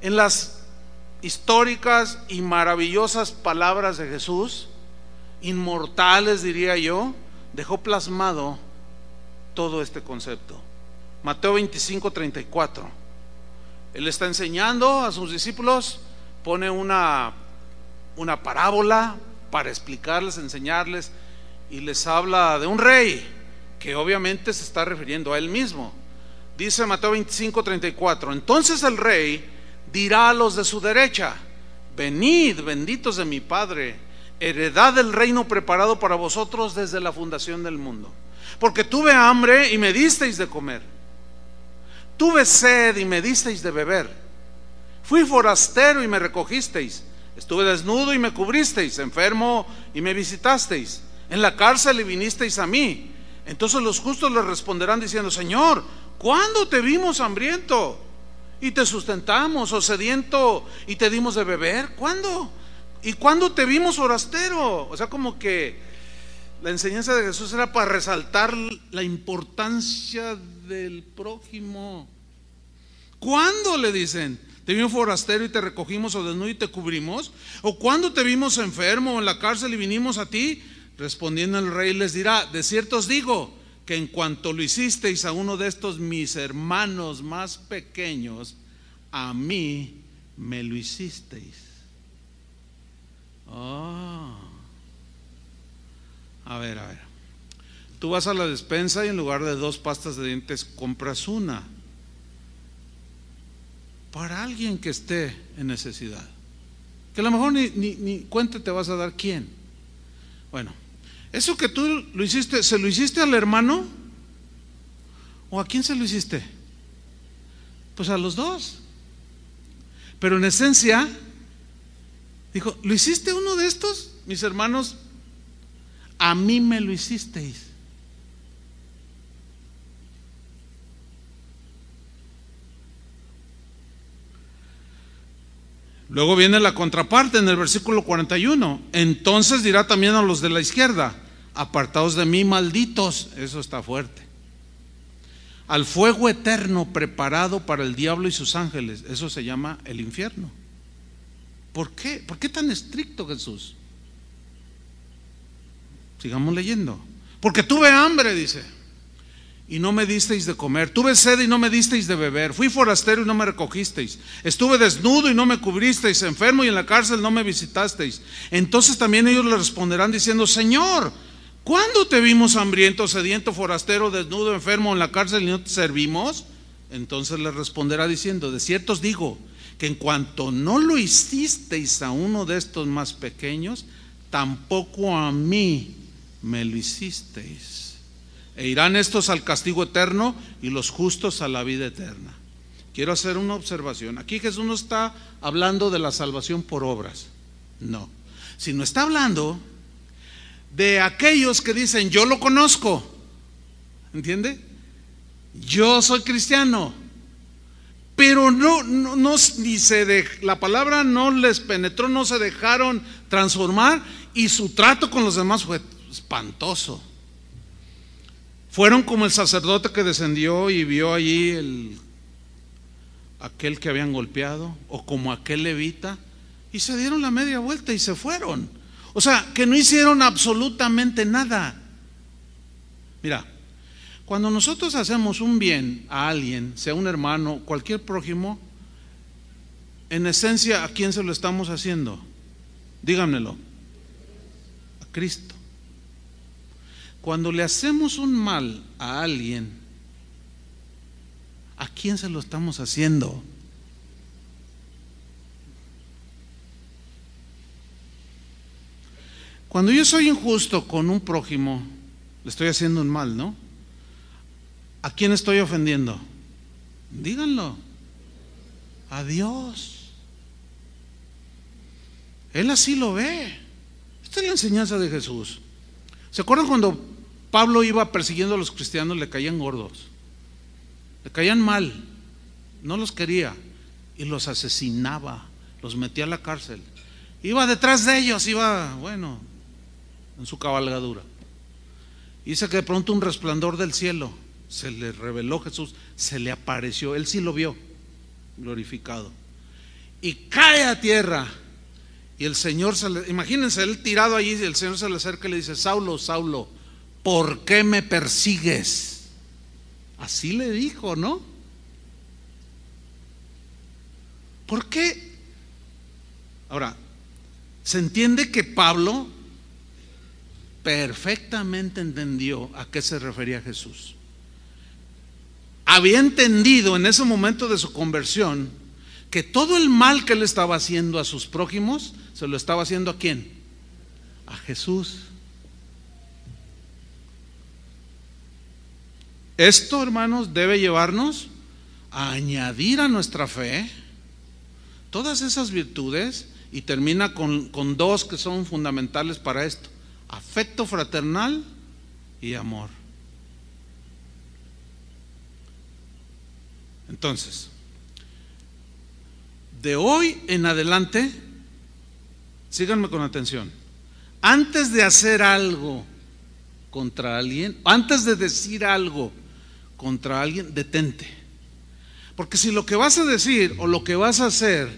En las históricas y maravillosas palabras de Jesús, inmortales diría yo, dejó plasmado todo este concepto. Mateo 25, 34. Él está enseñando a sus discípulos, pone una, una parábola para explicarles, enseñarles, y les habla de un rey, que obviamente se está refiriendo a él mismo. Dice Mateo 25, 34. Entonces el rey dirá a los de su derecha, venid, benditos de mi Padre, heredad del reino preparado para vosotros desde la fundación del mundo. Porque tuve hambre y me disteis de comer. Tuve sed y me disteis de beber. Fui forastero y me recogisteis. Estuve desnudo y me cubristeis. Enfermo y me visitasteis. En la cárcel y vinisteis a mí. Entonces los justos le responderán diciendo, Señor, ¿cuándo te vimos hambriento? y te sustentamos, o oh sediento y te dimos de beber. ¿Cuándo? ¿Y cuándo te vimos forastero? O sea, como que la enseñanza de Jesús era para resaltar la importancia del prójimo. ¿Cuándo le dicen? ¿Te vimos forastero y te recogimos o desnudo y te cubrimos? ¿O cuándo te vimos enfermo en la cárcel y vinimos a ti? Respondiendo el rey les dirá, de cierto os digo, que en cuanto lo hicisteis a uno de estos mis hermanos más pequeños, a mí me lo hicisteis. Oh. A ver, a ver. Tú vas a la despensa y en lugar de dos pastas de dientes compras una para alguien que esté en necesidad. Que a lo mejor ni, ni, ni cuenta te vas a dar quién. Bueno, ¿Eso que tú lo hiciste, se lo hiciste al hermano? ¿O a quién se lo hiciste? Pues a los dos. Pero en esencia, dijo, ¿lo hiciste uno de estos, mis hermanos? A mí me lo hicisteis. Luego viene la contraparte en el versículo 41. Entonces dirá también a los de la izquierda, apartados de mí, malditos. Eso está fuerte. Al fuego eterno preparado para el diablo y sus ángeles. Eso se llama el infierno. ¿Por qué? ¿Por qué tan estricto Jesús? Sigamos leyendo. Porque tuve hambre, dice y no me disteis de comer. Tuve sed y no me disteis de beber. Fui forastero y no me recogisteis. Estuve desnudo y no me cubristeis. Enfermo y en la cárcel no me visitasteis. Entonces también ellos le responderán diciendo, Señor, ¿cuándo te vimos hambriento, sediento, forastero, desnudo, enfermo en la cárcel y no te servimos? Entonces le responderá diciendo, de cierto os digo, que en cuanto no lo hicisteis a uno de estos más pequeños, tampoco a mí me lo hicisteis. E irán estos al castigo eterno y los justos a la vida eterna. Quiero hacer una observación. Aquí Jesús no está hablando de la salvación por obras. No. Sino está hablando de aquellos que dicen, yo lo conozco. ¿Entiende? Yo soy cristiano. Pero no, no, no de, la palabra no les penetró, no se dejaron transformar y su trato con los demás fue espantoso. Fueron como el sacerdote que descendió y vio allí el, aquel que habían golpeado, o como aquel levita, y se dieron la media vuelta y se fueron. O sea, que no hicieron absolutamente nada. Mira, cuando nosotros hacemos un bien a alguien, sea un hermano, cualquier prójimo, en esencia, ¿a quién se lo estamos haciendo? Díganmelo. A Cristo. Cuando le hacemos un mal a alguien, ¿a quién se lo estamos haciendo? Cuando yo soy injusto con un prójimo, le estoy haciendo un mal, ¿no? ¿A quién estoy ofendiendo? Díganlo. A Dios. Él así lo ve. Esta es la enseñanza de Jesús. ¿Se acuerdan cuando Pablo iba persiguiendo a los cristianos, le caían gordos, le caían mal, no los quería y los asesinaba, los metía a la cárcel. Iba detrás de ellos, iba, bueno, en su cabalgadura. Dice que de pronto un resplandor del cielo se le reveló Jesús, se le apareció, él sí lo vio, glorificado. Y cae a tierra. Y el Señor se le, imagínense, él tirado allí, Y el Señor se le acerca y le dice, Saulo, Saulo, ¿por qué me persigues? Así le dijo, ¿no? ¿Por qué? Ahora, se entiende que Pablo perfectamente entendió a qué se refería Jesús. Había entendido en ese momento de su conversión que todo el mal que él estaba haciendo a sus prójimos, se lo estaba haciendo a quién? A Jesús. Esto, hermanos, debe llevarnos a añadir a nuestra fe todas esas virtudes y termina con, dos que son fundamentales para esto, afecto fraternal y amor. Entonces, de hoy en adelante, síganme con atención, antes de hacer algo contra alguien, antes de decir algo contra alguien, detente. Porque si lo que vas a decir o lo que vas a hacer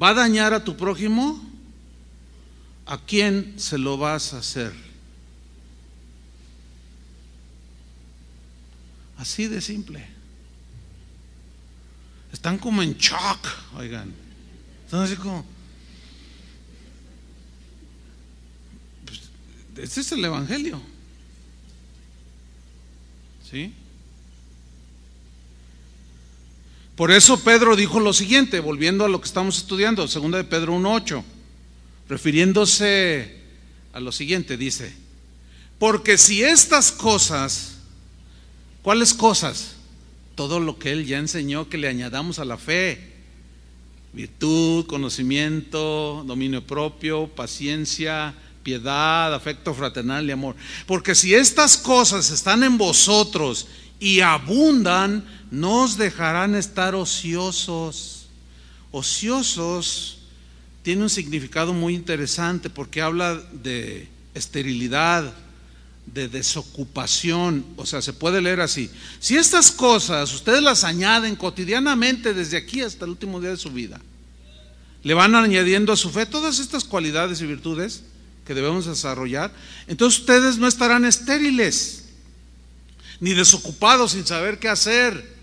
va a dañar a tu prójimo, ¿a quién se lo vas a hacer? Así de simple. Están como en shock, oigan. Están así como... Pues, este es el Evangelio. ¿Sí? Por eso Pedro dijo lo siguiente, volviendo a lo que estamos estudiando, segunda de Pedro 1.8, refiriéndose a lo siguiente, dice, porque si estas cosas, ¿cuáles cosas? Todo lo que él ya enseñó que le añadamos a la fe, virtud, conocimiento, dominio propio, paciencia, piedad, afecto fraternal y amor. Porque si estas cosas están en vosotros y abundan, nos dejarán estar ociosos. Ociosos tiene un significado muy interesante porque habla de esterilidad, de desocupación, o sea, se puede leer así. Si estas cosas ustedes las añaden cotidianamente desde aquí hasta el último día de su vida, le van añadiendo a su fe todas estas cualidades y virtudes que debemos desarrollar, entonces ustedes no estarán estériles, ni desocupados sin saber qué hacer,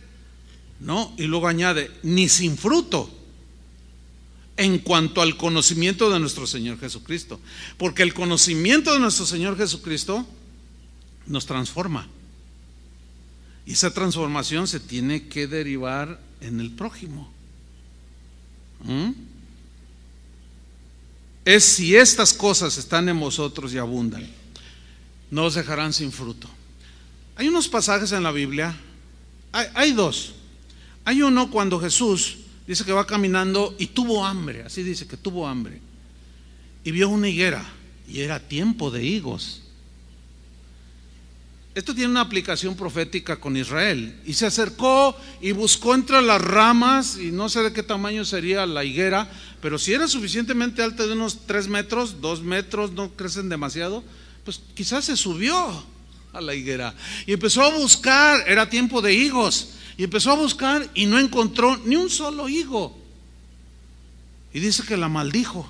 no, y luego añade, ni sin fruto en cuanto al conocimiento de nuestro Señor Jesucristo. Porque el conocimiento de nuestro Señor Jesucristo nos transforma. Y esa transformación se tiene que derivar en el prójimo. ¿Mm? Es si estas cosas están en vosotros y abundan, no os dejarán sin fruto. Hay unos pasajes en la Biblia, hay dos, hay uno cuando Jesús dice que va caminando y tuvo hambre, así dice que tuvo hambre, y vio una higuera, y era tiempo de higos. Esto tiene una aplicación profética con Israel. Y se acercó y buscó entre las ramas, y no sé de qué tamaño sería la higuera, pero si era suficientemente alta de unos 3 metros, 2 metros, no crecen demasiado, pues quizás se subió a la higuera. Y empezó a buscar, era tiempo de higos. Y empezó a buscar y no encontró ni un solo higo. Y dice que la maldijo.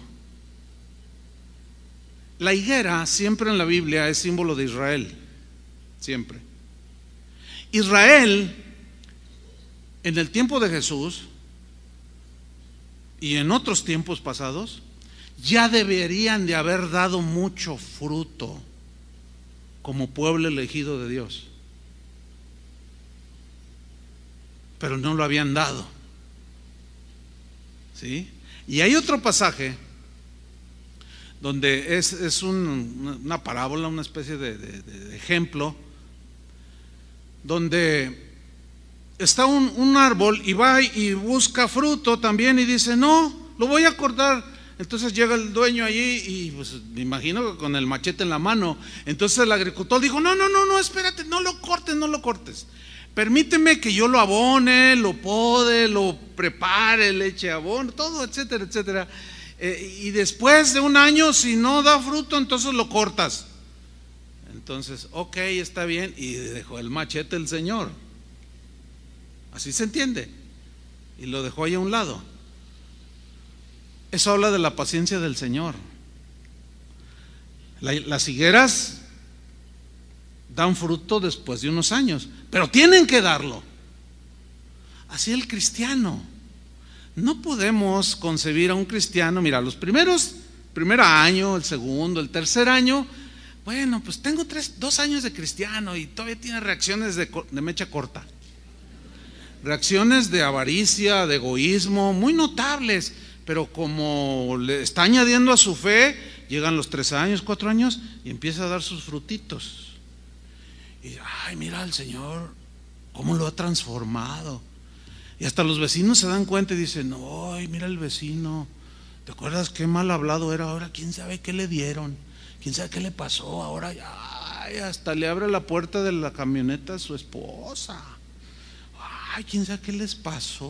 La higuera siempre en la Biblia es símbolo de Israel. Siempre. Israel, en el tiempo de Jesús y en otros tiempos pasados, ya deberían de haber dado mucho fruto como pueblo elegido de Dios. pero no lo habían dado. ¿Sí? Y hay otro pasaje donde es, es una parábola, una especie de, ejemplo, donde está un, un, árbol y va y busca fruto también y dice, no, lo voy a cortar. Entonces llega el dueño allí y pues, me imagino que con el machete en la mano. Entonces el agricultor dijo, no, no, no, no, espérate, no lo cortes, no lo cortes. Permíteme que yo lo abone, lo pode, lo prepare, le eche abono, todo, etcétera, etcétera. Eh, y después de un año, si no da fruto, entonces lo cortas. Entonces, ok, está bien, y dejó el machete el Señor. Así se entiende. Y lo dejó ahí a un lado. Eso habla de la paciencia del Señor. las higueras dan fruto después de unos años, pero tienen que darlo. Así el cristiano. No podemos concebir a un cristiano, mira, los primeros, primer año, el segundo, el tercer año, bueno, pues tengo tres, dos años de cristiano y todavía tiene reacciones de, de mecha corta. Reacciones de avaricia, de egoísmo, muy notables, pero como le está añadiendo a su fe, llegan los tres años, cuatro años y empieza a dar sus frutitos y ay, mira al Señor, cómo lo ha transformado. Y hasta los vecinos se dan cuenta y dicen, ay, mira el vecino, ¿te acuerdas qué mal hablado era ahora? ¿Quién sabe qué le dieron? ¿Quién sabe qué le pasó ahora? Ay, hasta le abre la puerta de la camioneta a su esposa. Ay, ¿quién sabe qué les pasó?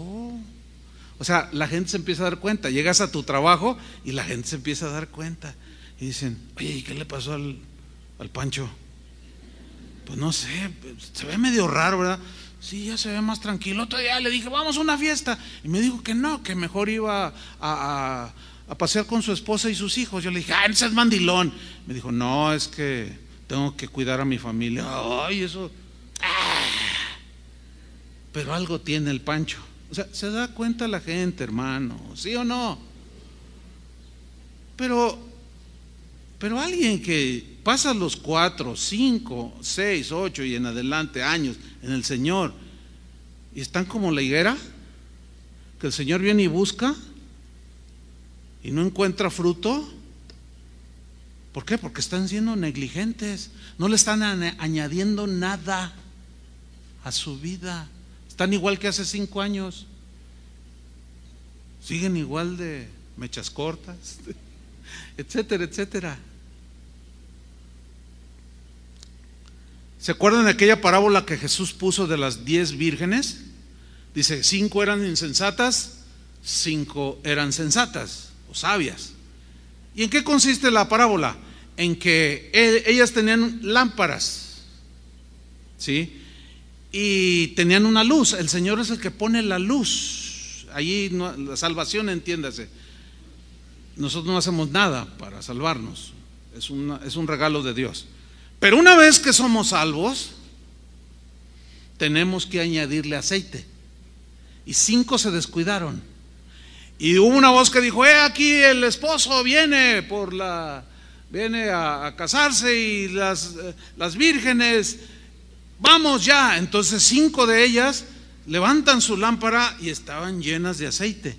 O sea, la gente se empieza a dar cuenta. Llegas a tu trabajo y la gente se empieza a dar cuenta. Y dicen, oye, ¿y qué le pasó al, al Pancho? pues no sé, se ve medio raro, ¿verdad? Sí, ya se ve más tranquilo. Otro día le dije, vamos a una fiesta. Y me dijo que no, que mejor iba a, pasear con su esposa y sus hijos. Yo le dije, ah, ese mandilón. Me dijo, no, es que tengo que cuidar a mi familia. Ay, eso. Ah, pero algo tiene el pancho. O sea, se da cuenta la gente, hermano, ¿sí o no? Pero, pero alguien que pasan los cuatro, cinco, seis, ocho y en adelante años en el Señor y están como la higuera que el Señor viene y busca y no encuentra fruto, ¿por qué? Porque están siendo negligentes, no le están añadiendo nada a su vida, están igual que hace cinco años, siguen igual de mechas cortas, etcétera, etcétera. ¿Se acuerdan de aquella parábola que Jesús puso de las diez vírgenes? Dice, cinco eran insensatas, cinco eran sensatas o sabias. ¿Y en qué consiste la parábola? En que e-, ellas tenían lámparas, ¿sí? Y tenían una luz. El Señor es el que pone la luz. Allí la salvación, entiéndase. Nosotros no hacemos nada para salvarnos. Es, es un regalo de Dios. Pero una vez que somos salvos, tenemos que añadirle aceite. Y cinco se descuidaron. Y hubo una voz que dijo, eh, aquí el esposo viene por la, viene a, casarse y las, eh, las vírgenes, vamos ya. Entonces cinco de ellas levantan su lámpara y estaban llenas de aceite.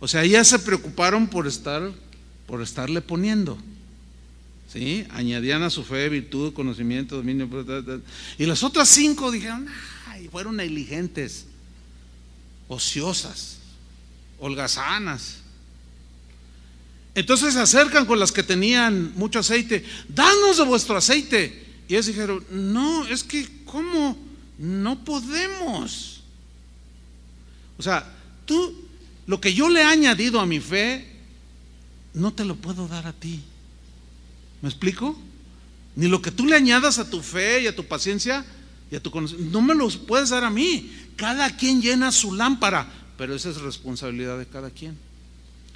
O sea, ellas se preocuparon por estar, por estarle poniendo. Añadían a su fe virtud, conocimiento, dominio. Y las otras cinco dijeron, ay, fueron negligentes, ociosas, holgazanas. Entonces se acercan con las que tenían mucho aceite, danos de vuestro aceite. Y ellos dijeron, no, es que, ¿cómo? No podemos. O sea, tú, lo que yo le he añadido a mi fe, no te lo puedo dar a ti. ¿Me explico? Ni lo que tú le añadas a tu fe y a tu paciencia y a tu conocimiento, no me los puedes dar a mí. Cada quien llena su lámpara, pero esa es responsabilidad de cada quien.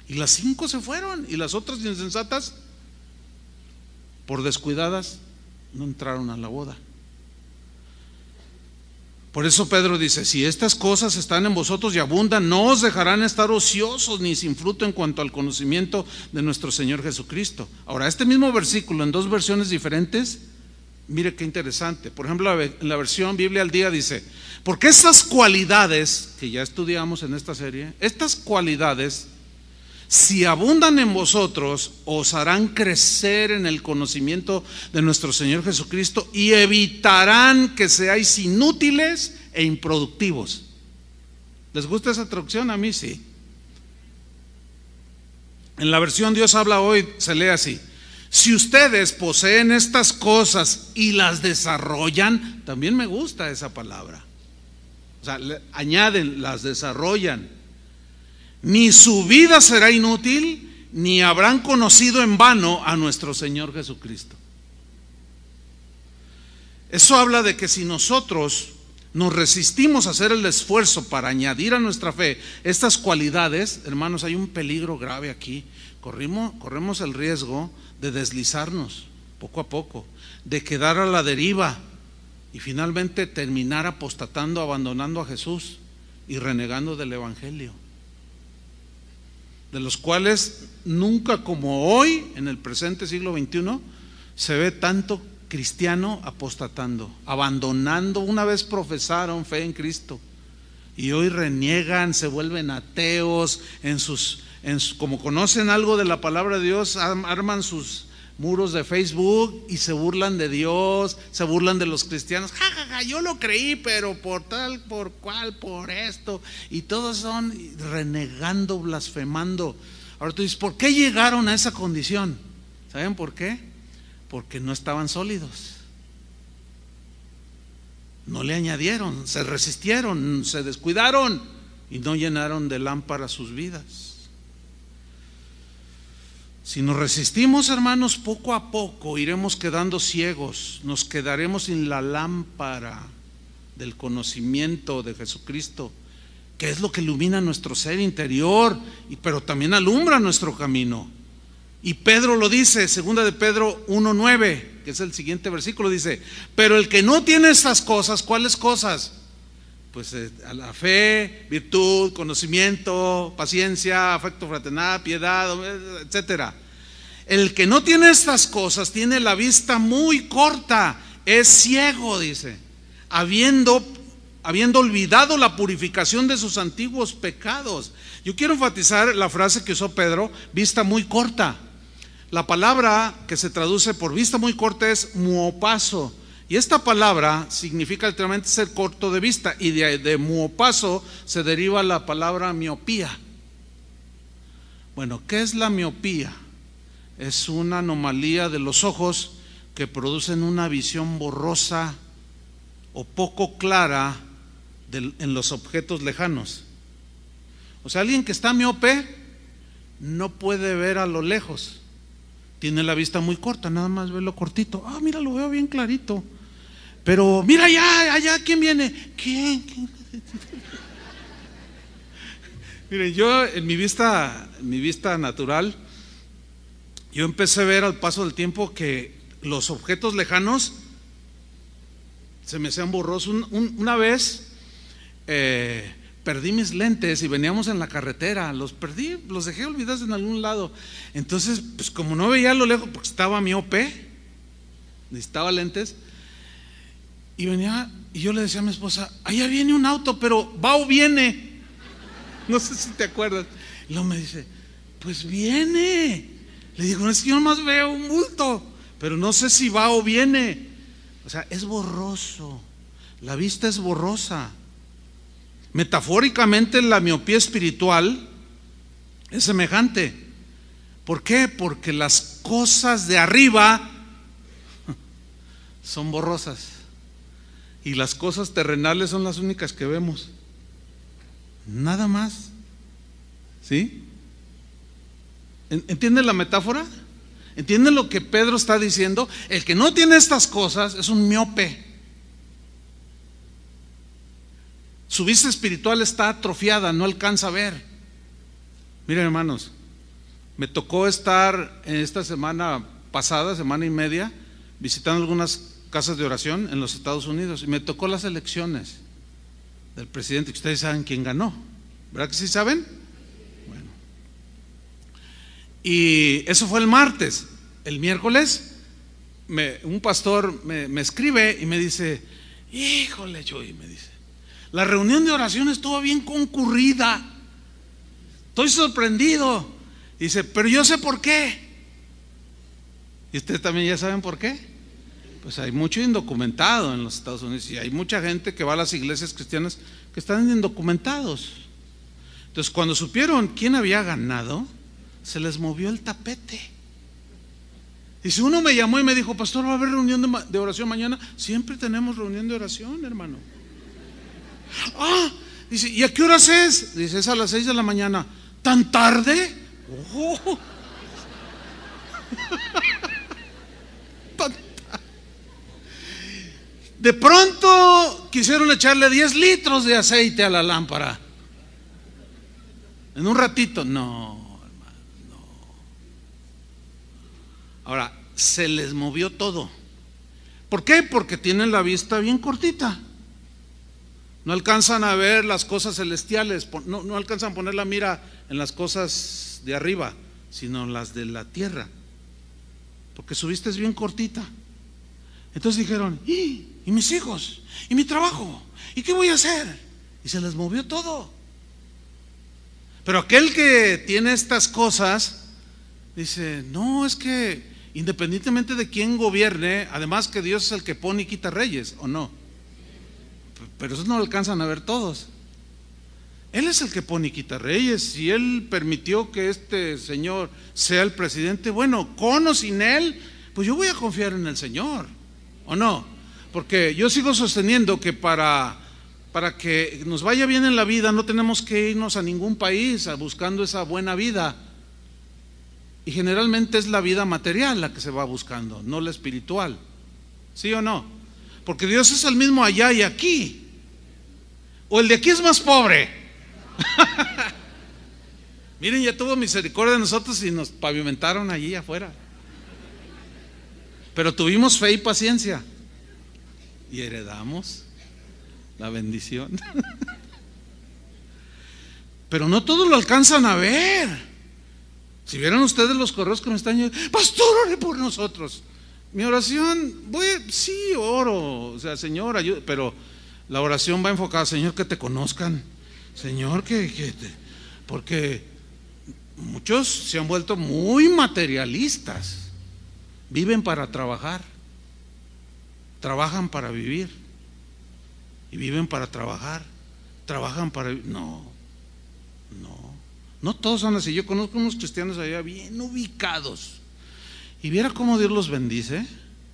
Y las cinco se fueron y las otras insensatas, por descuidadas, no entraron a la boda. Por eso Pedro dice, si estas cosas están en vosotros y abundan, no os dejarán estar ociosos ni sin fruto en cuanto al conocimiento de nuestro Señor Jesucristo. Ahora, este mismo versículo en dos versiones diferentes, mire qué interesante. Por ejemplo, en la versión Biblia al día dice, porque estas cualidades que ya estudiamos en esta serie, estas cualidades si abundan en vosotros, os harán crecer en el conocimiento de nuestro Señor Jesucristo y evitarán que seáis inútiles e improductivos. ¿Les gusta esa traducción? A mí sí. En la versión Dios habla hoy se lee así. Si ustedes poseen estas cosas y las desarrollan, también me gusta esa palabra. O sea, añaden, las desarrollan ni su vida será inútil, ni habrán conocido en vano a nuestro Señor Jesucristo. Eso habla de que si nosotros nos resistimos a hacer el esfuerzo para añadir a nuestra fe estas cualidades, hermanos, hay un peligro grave aquí. Corrimos, corremos el riesgo de deslizarnos poco a poco, de quedar a la deriva y finalmente terminar apostatando, abandonando a Jesús y renegando del Evangelio de los cuales nunca como hoy, en el presente siglo XXI, se ve tanto cristiano apostatando, abandonando, una vez profesaron fe en Cristo y hoy reniegan, se vuelven ateos, en sus, como conocen algo de la palabra de Dios, arman sus muros de Facebook y se burlan de Dios, se burlan de los cristianos. Ja, ja, ja, yo lo creí, pero por tal, por cual, por esto. Y todos son renegando, blasfemando. Ahora tú dices, ¿por qué llegaron a esa condición? ¿Saben por qué? Porque no estaban sólidos. No le añadieron, se resistieron, se descuidaron y no llenaron de lámpara sus vidas. Si nos resistimos, hermanos, poco a poco iremos quedando ciegos, nos quedaremos sin la lámpara del conocimiento de Jesucristo, que es lo que ilumina nuestro ser interior, pero también alumbra nuestro camino. Y Pedro lo dice, segunda de Pedro 1.9, que es el siguiente versículo, dice, pero el que no tiene estas cosas, ¿cuáles cosas? pues eh, a la fe, virtud, conocimiento, paciencia, afecto fraternal, piedad, etcétera. El que no tiene estas cosas tiene la vista muy corta, es ciego, dice, habiendo, habiendo olvidado la purificación de sus antiguos pecados. Yo quiero enfatizar la frase que usó Pedro, vista muy corta. La palabra que se traduce por vista muy corta es muopaso y esta palabra significa literalmente ser corto de vista y de, muopaso se deriva la palabra miopía. Bueno, ¿qué es la miopía? Es una anomalía de los ojos que producen una visión borrosa o poco clara en los objetos lejanos. O sea, alguien que está miope no puede ver a lo lejos. Tiene la vista muy corta, nada más ve lo cortito. Ah, mira, lo veo bien clarito pero mira allá, allá, ¿quién viene? ¿Quién? Miren, yo en mi vista, mi vista natural, yo empecé a ver al paso del tiempo que los objetos lejanos se me hacían borrosos. una vez eh, perdí mis lentes y veníamos en la carretera, los perdí, los dejé olvidados en algún lado. Entonces, pues como no veía lo lejos, porque estaba mi OP, necesitaba lentes, y venía, y yo le decía a mi esposa, allá viene un auto, pero va o viene. No sé si te acuerdas. Y luego me dice, pues viene. Le digo, no es que yo nomás veo un bulto, pero no sé si va o viene. O sea, es borroso. La vista es borrosa. Metafóricamente la miopía espiritual es semejante. ¿Por qué? Porque las cosas de arriba son borrosas y las cosas terrenales son las únicas que vemos. Nada más. ¿Sí? ¿Entienden la metáfora? ¿Entienden lo que Pedro está diciendo? El que no tiene estas cosas es un miope. Su vista espiritual está atrofiada, no alcanza a ver. Miren hermanos, me tocó estar en esta semana pasada, semana y media, visitando algunas casas de oración en los Estados Unidos y me tocó las elecciones del presidente, que ustedes saben quién ganó, ¿verdad que sí saben? Bueno. Y eso fue el martes. El miércoles, un pastor me, escribe y me dice, híjole, Y me dice, la reunión de oración estuvo bien concurrida. Estoy sorprendido. Dice, pero yo sé por qué. Y ustedes también ya saben por qué pues hay mucho indocumentado en los Estados Unidos y hay mucha gente que va a las iglesias cristianas que están indocumentados. Entonces, cuando supieron quién había ganado, se les movió el tapete. Y si uno me llamó y me dijo, pastor, ¿va a haber reunión de, oración mañana? Siempre tenemos reunión de oración, hermano. Ah, dice, ¿y a qué horas es? Dice, es a las 6 de la mañana. ¿Tan tarde? Oh. De pronto quisieron echarle 10 litros de aceite a la lámpara. En un ratito, no, no. Ahora, se les movió todo. ¿Por qué? Porque tienen la vista bien cortita. No alcanzan a ver las cosas celestiales, no, alcanzan a poner la mira en las cosas de arriba, sino en las de la tierra. Porque su vista es bien cortita. Entonces dijeron, ¡Ah! y mis hijos, y mi trabajo, ¿y qué voy a hacer? Y se les movió todo. Pero aquel que tiene estas cosas, dice, no, es que independientemente de quién gobierne, además que Dios es el que pone y quita reyes, ¿o no? Pero eso no lo alcanzan a ver todos. Él es el que pone y quita reyes. Si Él permitió que este señor sea el presidente, bueno, con o sin Él, pues yo voy a confiar en el Señor, ¿o no? Porque yo sigo sosteniendo que para, para que nos vaya bien en la vida no tenemos que irnos a ningún país buscando esa buena vida. Y generalmente es la vida material la que se va buscando, no la espiritual. ¿Sí o no? Porque Dios es el mismo allá y aquí. O el de aquí es más pobre. Miren, ya tuvo misericordia de nosotros y nos pavimentaron allí afuera. Pero tuvimos fe y paciencia y heredamos la bendición. Pero no todos lo alcanzan a ver. Si vieron ustedes los correos que me están pastor, ore por nosotros. Mi oración, voy, sí, oro, o sea, Señor, pero la oración va enfocada, Señor, que te conozcan, Señor, que, que porque muchos se han vuelto muy materialistas, viven para trabajar trabajan para vivir y viven para trabajar, trabajan para... No, no, no todos son así. Yo conozco unos cristianos allá bien ubicados y viera cómo Dios los bendice.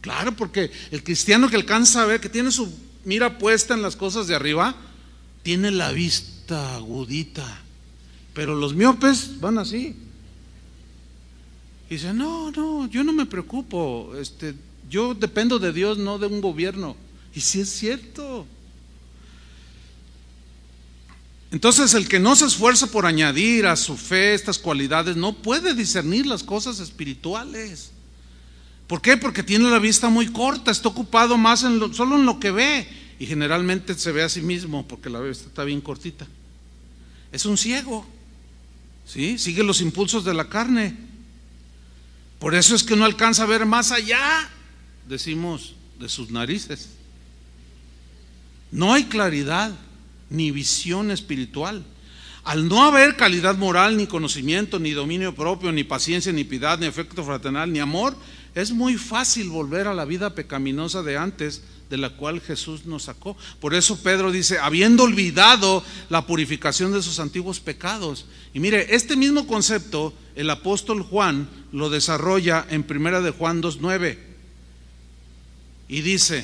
Claro, porque el cristiano que alcanza a ver, que tiene su mira puesta en las cosas de arriba, tiene la vista agudita. Pero los miopes van así. Y dicen, no, no, yo no me preocupo, este, yo dependo de Dios, no de un gobierno. Y si es cierto. Entonces el que no se esfuerza por añadir a su fe estas cualidades no puede discernir las cosas espirituales. ¿Por qué? Porque tiene la vista muy corta, está ocupado más en lo, solo en lo que ve y generalmente se ve a sí mismo porque la vista está bien cortita. Es un ciego, ¿sí? Sigue los impulsos de la carne. Por eso es que no alcanza a ver más allá decimos, de sus narices. No hay claridad ni visión espiritual. Al no haber calidad moral, ni conocimiento, ni dominio propio, ni paciencia, ni piedad, ni afecto fraternal, ni amor, es muy fácil volver a la vida pecaminosa de antes, de la cual Jesús nos sacó. Por eso Pedro dice, habiendo olvidado la purificación de sus antiguos pecados. Y mire, este mismo concepto el apóstol Juan lo desarrolla en Primera de Juan 2.9 y dice,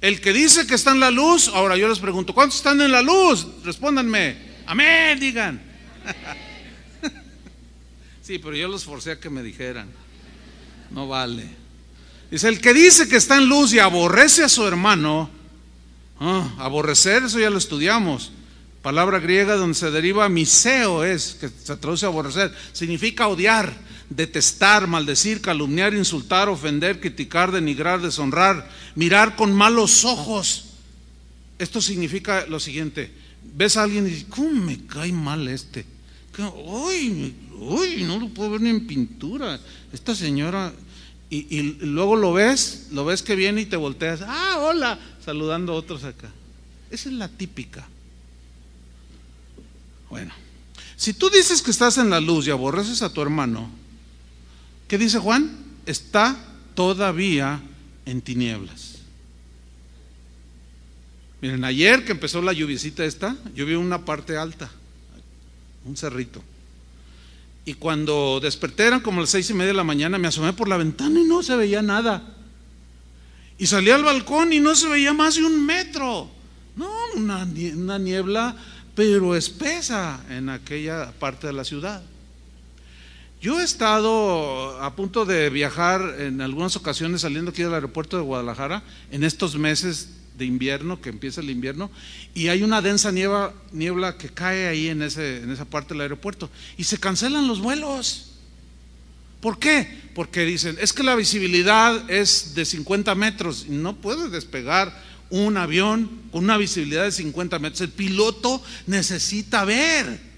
el que dice que está en la luz, ahora yo les pregunto, ¿cuántos están en la luz? Respóndanme, amén, digan. Sí, pero yo los forcé a que me dijeran, no vale. Dice, el que dice que está en luz y aborrece a su hermano, ah, aborrecer, eso ya lo estudiamos. Palabra griega donde se deriva miseo es, que se traduce aborrecer, significa odiar detestar, maldecir, calumniar, insultar, ofender, criticar, denigrar, deshonrar, mirar con malos ojos. Esto significa lo siguiente, ves a alguien y dices, ¿cómo me cae mal este? Uy, uy, no lo puedo ver ni en pintura. Esta señora, y, y, luego lo ves, lo ves que viene y te volteas, ah, hola, saludando a otros acá. Esa es la típica. Bueno, si tú dices que estás en la luz y aborreces a tu hermano, ¿Qué dice Juan? Está todavía en tinieblas. Miren, ayer que empezó la lluviecita esta, yo vi una parte alta, un cerrito. Y cuando desperté, eran como las seis y media de la mañana, me asomé por la ventana y no se veía nada. Y salí al balcón y no se veía más de un metro. No, una, niebla, pero espesa en aquella parte de la ciudad. Yo he estado a punto de viajar en algunas ocasiones saliendo aquí del aeropuerto de Guadalajara en estos meses de invierno, que empieza el invierno, y hay una densa niebla, niebla que cae ahí en, ese, en esa parte del aeropuerto y se cancelan los vuelos. ¿Por qué? Porque dicen, es que la visibilidad es de 50 metros no puedes despegar un avión con una visibilidad de 50 metros. El piloto necesita ver.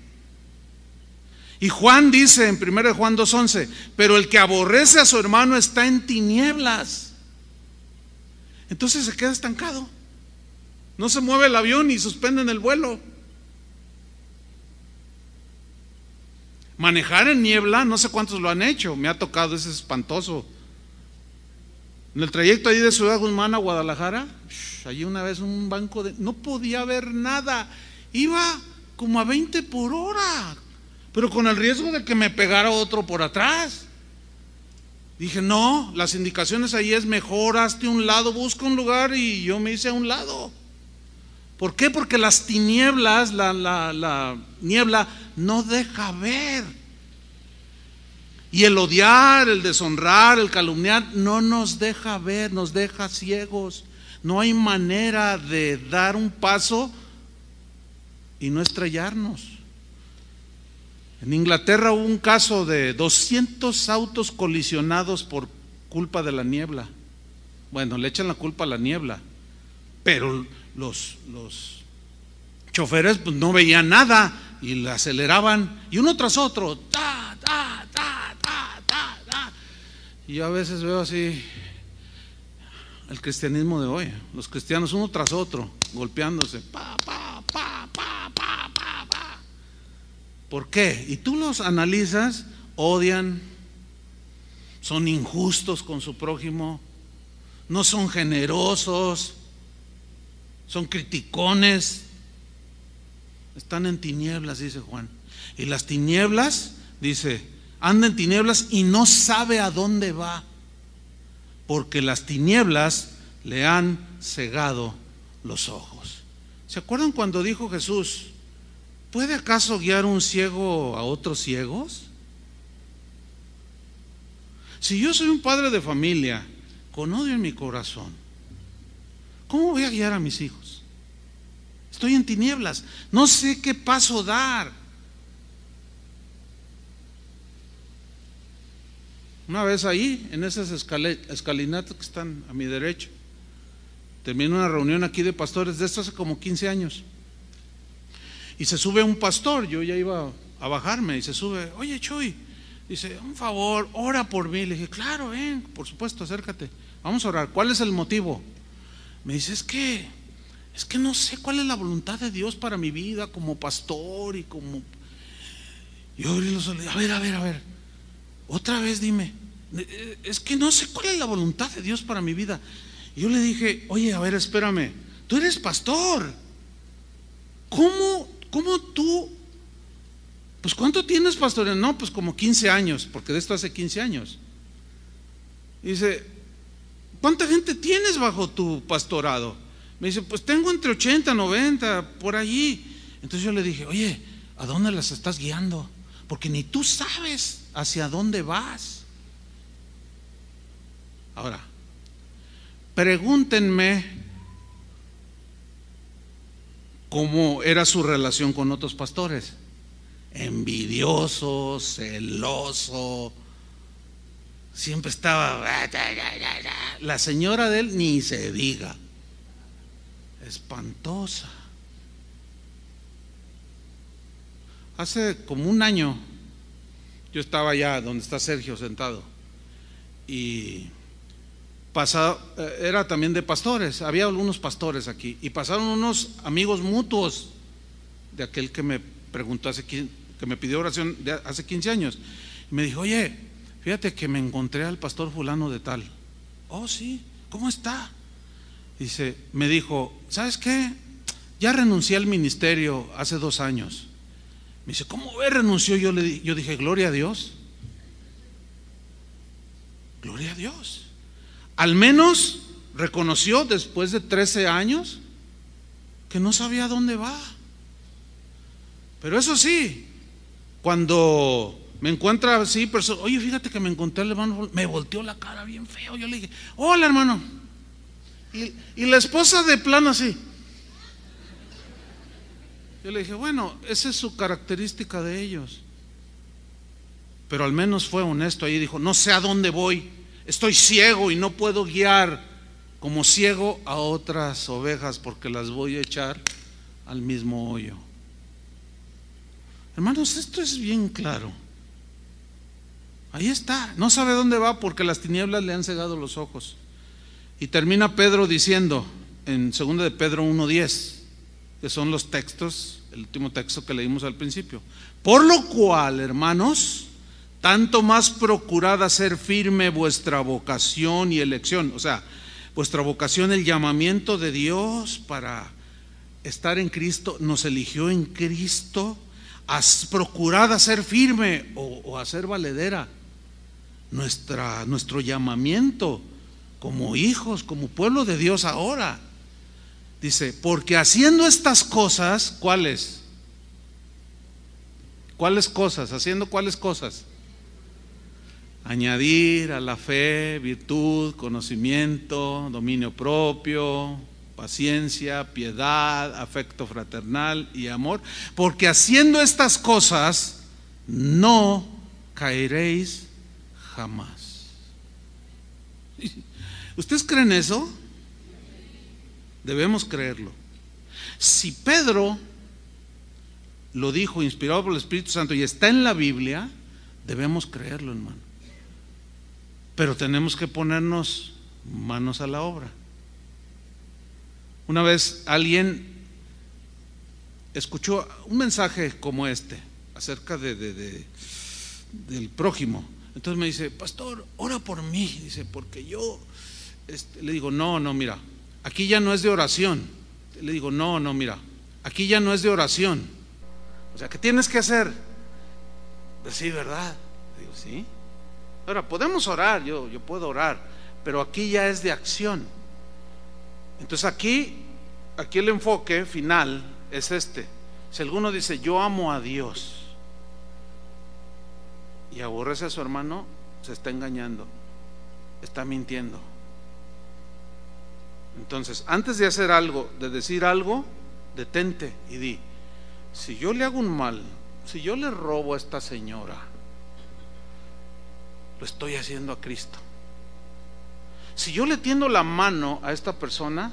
Y Juan dice en 1 Juan 2.11, pero el que aborrece a su hermano está en tinieblas. Entonces se queda estancado. No se mueve el avión y suspenden el vuelo. Manejar en niebla, no sé cuántos lo han hecho, me ha tocado, es espantoso. En el trayecto ahí de Ciudad Guzmán a Guadalajara, allí una vez un banco de... No podía ver nada, iba como a 20 por hora, pero con el riesgo de que me pegara otro por atrás. Dije, no, las indicaciones ahí es mejor, hazte un lado, busca un lugar y yo me hice a un lado. ¿Por qué? Porque las tinieblas, la, la niebla no deja ver. Y el odiar, el deshonrar, el calumniar, no nos deja ver, nos deja ciegos. No hay manera de dar un paso y no estrellarnos. En Inglaterra hubo un caso de 200 autos colisionados por culpa de la niebla. Bueno, le echan la culpa a la niebla, pero los, los choferes pues, no veían nada y la aceleraban y uno tras otro, ta, ta, ta, ta, Y yo a veces veo así el cristianismo de hoy, los cristianos uno tras otro, golpeándose, pa, pa, ¿Por qué? Y tú los analizas, odian, son injustos con su prójimo, no son generosos, son criticones, están en tinieblas, dice Juan. Y las tinieblas, dice, anda en tinieblas y no sabe a dónde va, porque las tinieblas le han cegado los ojos. ¿Se acuerdan cuando dijo Jesús, ¿Puede acaso guiar un ciego a otros ciegos? Si yo soy un padre de familia con odio en mi corazón, ¿cómo voy a guiar a mis hijos? Estoy en tinieblas, no sé qué paso dar. Una vez ahí, en esas escalinatas que están a mi derecho, Termino una reunión aquí de pastores de esto hace como 15 años. Y se sube un pastor, yo ya iba a bajarme, y se sube, oye Chuy, dice, un favor, ora por mí. Le dije, claro, ven, por supuesto, acércate, vamos a orar. ¿Cuál es el motivo? Me dice, es que, es que no sé cuál es la voluntad de Dios para mi vida como pastor y como... Yo le dije, a ver, a ver, a ver, otra vez dime, es que no sé cuál es la voluntad de Dios para mi vida. Y yo le dije, oye, a ver, espérame, tú eres pastor. ¿Cómo ¿Cómo tú? Pues ¿cuánto tienes, pastor? No, pues como 15 años, porque de esto hace 15 años. dice, ¿cuánta gente tienes bajo tu pastorado? Me dice, pues tengo entre 80, 90, por allí. Entonces yo le dije, oye, ¿a dónde las estás guiando? Porque ni tú sabes hacia dónde vas. Ahora, pregúntenme cómo era su relación con otros pastores. Envidioso, celoso, siempre estaba... Ah, La señora de él ni se diga. Espantosa. Hace como un año yo estaba allá donde está Sergio sentado y eh, era también de pastores, había algunos pastores aquí, y pasaron unos amigos mutuos de aquel que me preguntó hace que me pidió oración de hace 15 años. me dijo, oye, fíjate que me encontré al pastor fulano de tal. Oh, sí, ¿cómo está? Dice, me dijo, ¿sabes qué? Ya renuncié al ministerio hace dos años. Me dice, ¿cómo ve renunció? Yo, le, yo dije, gloria a Dios. Gloria a Dios. Al menos reconoció después de 13 años que no sabía dónde va. Pero eso sí, cuando me encuentra así, oye, fíjate que me encontré hermano, me volteó la cara bien feo. Yo le dije, hola hermano. Y, y la esposa de plano así. Yo le dije, bueno, esa es su característica de ellos. Pero al menos fue honesto ahí, dijo, no sé a dónde voy. Estoy ciego y no puedo guiar como ciego a otras ovejas porque las voy a echar al mismo hoyo. Hermanos, esto es bien claro. Ahí está. No sabe dónde va porque las tinieblas le han cegado los ojos. Y termina Pedro diciendo en 2 de Pedro 1.10, que son los textos, el último texto que leímos al principio. Por lo cual, hermanos, tanto más procurad hacer firme vuestra vocación y elección, o sea, vuestra vocación, el llamamiento de Dios para estar en Cristo, nos eligió en Cristo, has procurad hacer firme o, hacer valedera nuestra, nuestro llamamiento como hijos, como pueblo de Dios ahora. Dice, porque haciendo estas cosas, ¿cuáles? ¿Cuáles cosas? ¿Haciendo cuáles cosas? añadir a la fe virtud, conocimiento, dominio propio, paciencia, piedad, afecto fraternal y amor, porque haciendo estas cosas no caeréis jamás. ¿Ustedes creen eso? Debemos creerlo. Si Pedro lo dijo inspirado por el Espíritu Santo y está en la Biblia, debemos creerlo, hermano. Pero tenemos que ponernos manos a la obra. Una vez alguien escuchó un mensaje como este acerca de, del prójimo. Entonces me dice, pastor, ora por mí. Dice, porque yo este, le digo, no, no, mira, aquí ya no es de oración. Le digo, no, no, mira, aquí ya no es de oración. O sea, ¿qué tienes que hacer? Pues, sí, ¿verdad? Le digo, sí. Ahora, podemos orar, yo, yo puedo orar, pero aquí ya es de acción. Entonces aquí, aquí el enfoque final es este. Si alguno dice, yo amo a Dios y aborrece a su hermano, se está engañando, está mintiendo. Entonces, antes de hacer algo, de decir algo, detente y di, si yo le hago un mal, si yo le robo a esta señora, estoy haciendo a Cristo. Si yo le tiendo la mano a esta persona,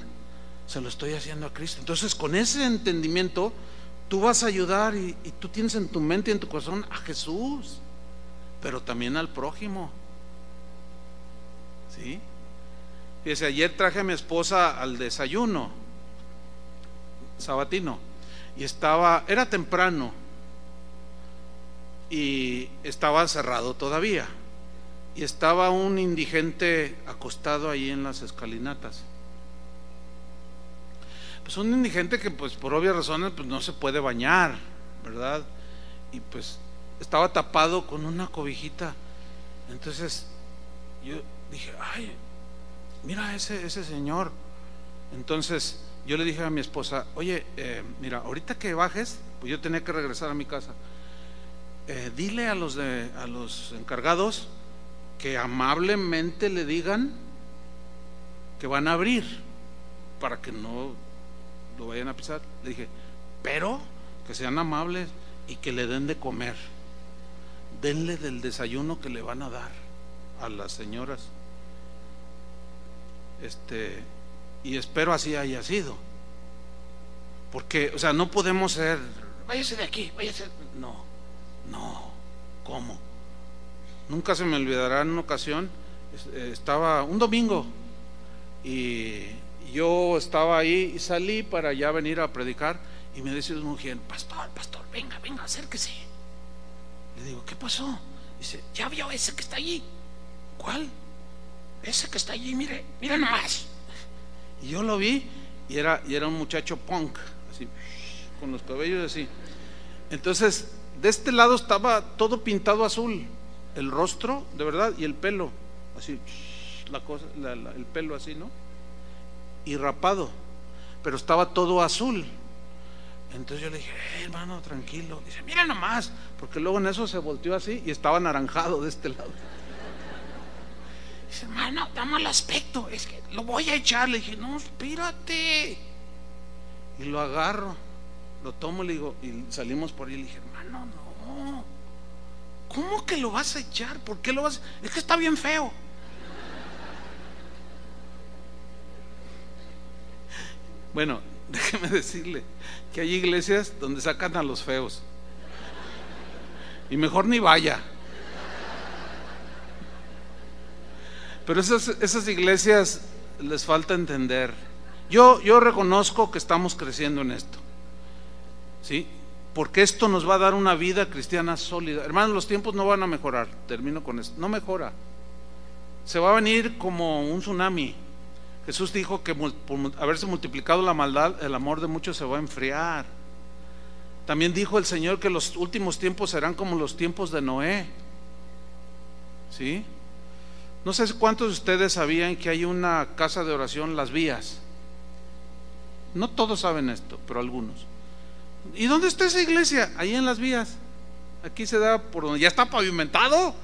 se lo estoy haciendo a Cristo. Entonces, con ese entendimiento, tú vas a ayudar y, tú tienes en tu mente y en tu corazón a Jesús, pero también al prójimo. ¿Sí? Fíjese, ayer traje a mi esposa al desayuno, sabatino, y estaba, era temprano, y estaba cerrado todavía y estaba un indigente acostado ahí en las escalinatas. Pues un indigente que pues por obvias razones pues no se puede bañar, ¿verdad? Y pues estaba tapado con una cobijita. Entonces yo dije, ay, mira ese, ese señor. Entonces yo le dije a mi esposa, oye, eh, mira, ahorita que bajes, pues yo tenía que regresar a mi casa. Eh, dile a los, de, a los encargados que amablemente le digan que van a abrir para que no lo vayan a pisar. Le dije, pero que sean amables y que le den de comer. Denle del desayuno que le van a dar a las señoras. Este, y espero así haya sido. Porque, o sea, no podemos ser, váyase de aquí, váyase. No, no, ¿cómo? Nunca se me olvidará en una ocasión, eh, estaba un domingo y yo estaba ahí y salí para ya venir a predicar y me dice un mujer, pastor, pastor, venga, venga, acérquese. Le digo, ¿qué pasó? Dice, ya vio ese que está allí. ¿Cuál? Ese que está allí, mire, mire nomás. Y yo lo vi y era, y era un muchacho punk, así, con los cabellos así. Entonces, de este lado estaba todo pintado azul el rostro, de verdad, y el pelo, así, la cosa, el pelo así, ¿no? Y rapado, pero estaba todo azul. Entonces yo le dije, eh, hermano, tranquilo. Dice, mira nomás, porque luego en eso se volteó así y estaba anaranjado de este lado. Dice, hermano, Da mal aspecto, es que lo voy a echar. Le dije, no, espérate. Y lo agarro, lo tomo, le digo, y salimos por ahí. Le dije, ¿Cómo que lo vas a echar? ¿Por qué lo vas Es que está bien feo. Bueno, déjeme decirle que hay iglesias donde sacan a los feos. Y mejor ni vaya. Pero esas, esas iglesias les falta entender. Yo, yo reconozco que estamos creciendo en esto. ¿Sí? porque esto nos va a dar una vida cristiana sólida. Hermanos, los tiempos no van a mejorar, termino con esto, no mejora. Se va a venir como un tsunami. Jesús dijo que por haberse multiplicado la maldad, el amor de muchos se va a enfriar. También dijo el Señor que los últimos tiempos serán como los tiempos de Noé. ¿Sí? No sé cuántos de ustedes sabían que hay una casa de oración, Las Vías. No todos saben esto, pero algunos. ¿Y dónde está esa iglesia? Ahí en las vías. Aquí se da por donde ya está pavimentado.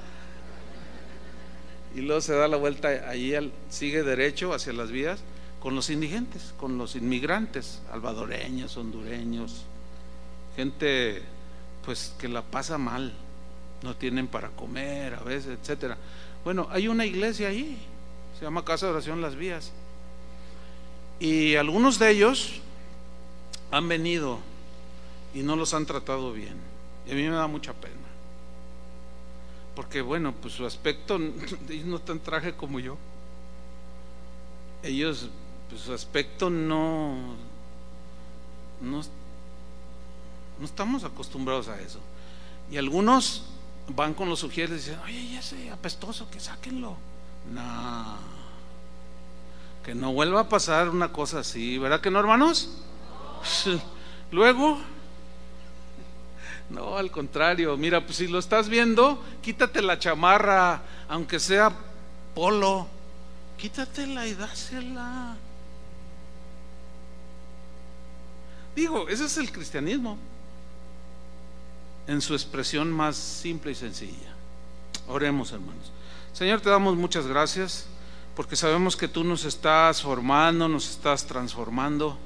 Y luego se da la vuelta ahí, sigue derecho hacia las vías con los indigentes, con los inmigrantes, salvadoreños, hondureños, gente pues que la pasa mal, no tienen para comer a veces, etcétera. Bueno, hay una iglesia ahí, se llama Casa de Oración Las Vías. Y algunos de ellos han venido y no los han tratado bien. Y a mí me da mucha pena. Porque bueno, pues su aspecto, ellos no están traje como yo. Ellos, pues su aspecto no, no, no estamos acostumbrados a eso. Y algunos van con los sugieres y dicen, oye, ese apestoso, que sáquenlo. No, que no vuelva a pasar una cosa así, ¿verdad que no, hermanos? Luego, no, al contrario, mira, pues si lo estás viendo, quítate la chamarra, aunque sea polo, quítatela y dásela. Digo, ese es el cristianismo, en su expresión más simple y sencilla. Oremos, hermanos. Señor, te damos muchas gracias, porque sabemos que tú nos estás formando, nos estás transformando,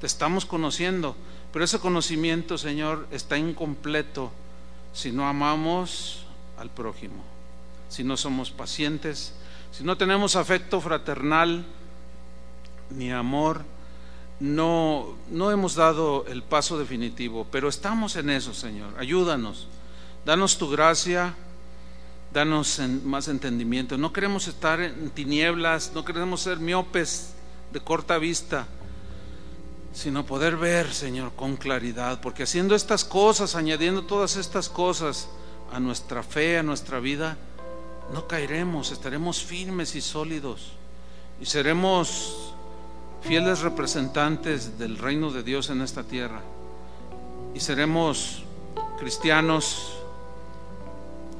te estamos conociendo pero ese conocimiento, Señor, está incompleto si no amamos al prójimo, si no somos pacientes, si no tenemos afecto fraternal ni amor. No, no hemos dado el paso definitivo, pero estamos en eso, Señor. Ayúdanos. Danos tu gracia, danos más entendimiento. No queremos estar en tinieblas, no queremos ser miopes de corta vista sino poder ver, Señor, con claridad, porque haciendo estas cosas, añadiendo todas estas cosas a nuestra fe, a nuestra vida, no caeremos, estaremos firmes y sólidos y seremos fieles representantes del reino de Dios en esta tierra y seremos cristianos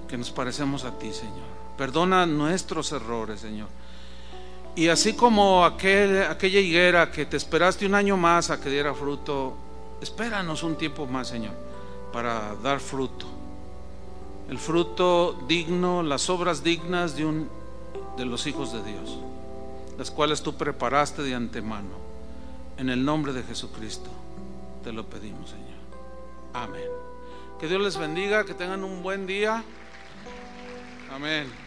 que nos parecemos a ti, Señor. Perdona nuestros errores, Señor. Y así como aquella higuera que te esperaste un año más a que diera fruto, espéranos un tiempo más, Señor, para dar fruto. El fruto digno, las obras dignas de, un, de los hijos de Dios, las cuales tú preparaste de antemano. En el nombre de Jesucristo te lo pedimos, Señor. Amén. Que Dios les bendiga, que tengan un buen día. Amén.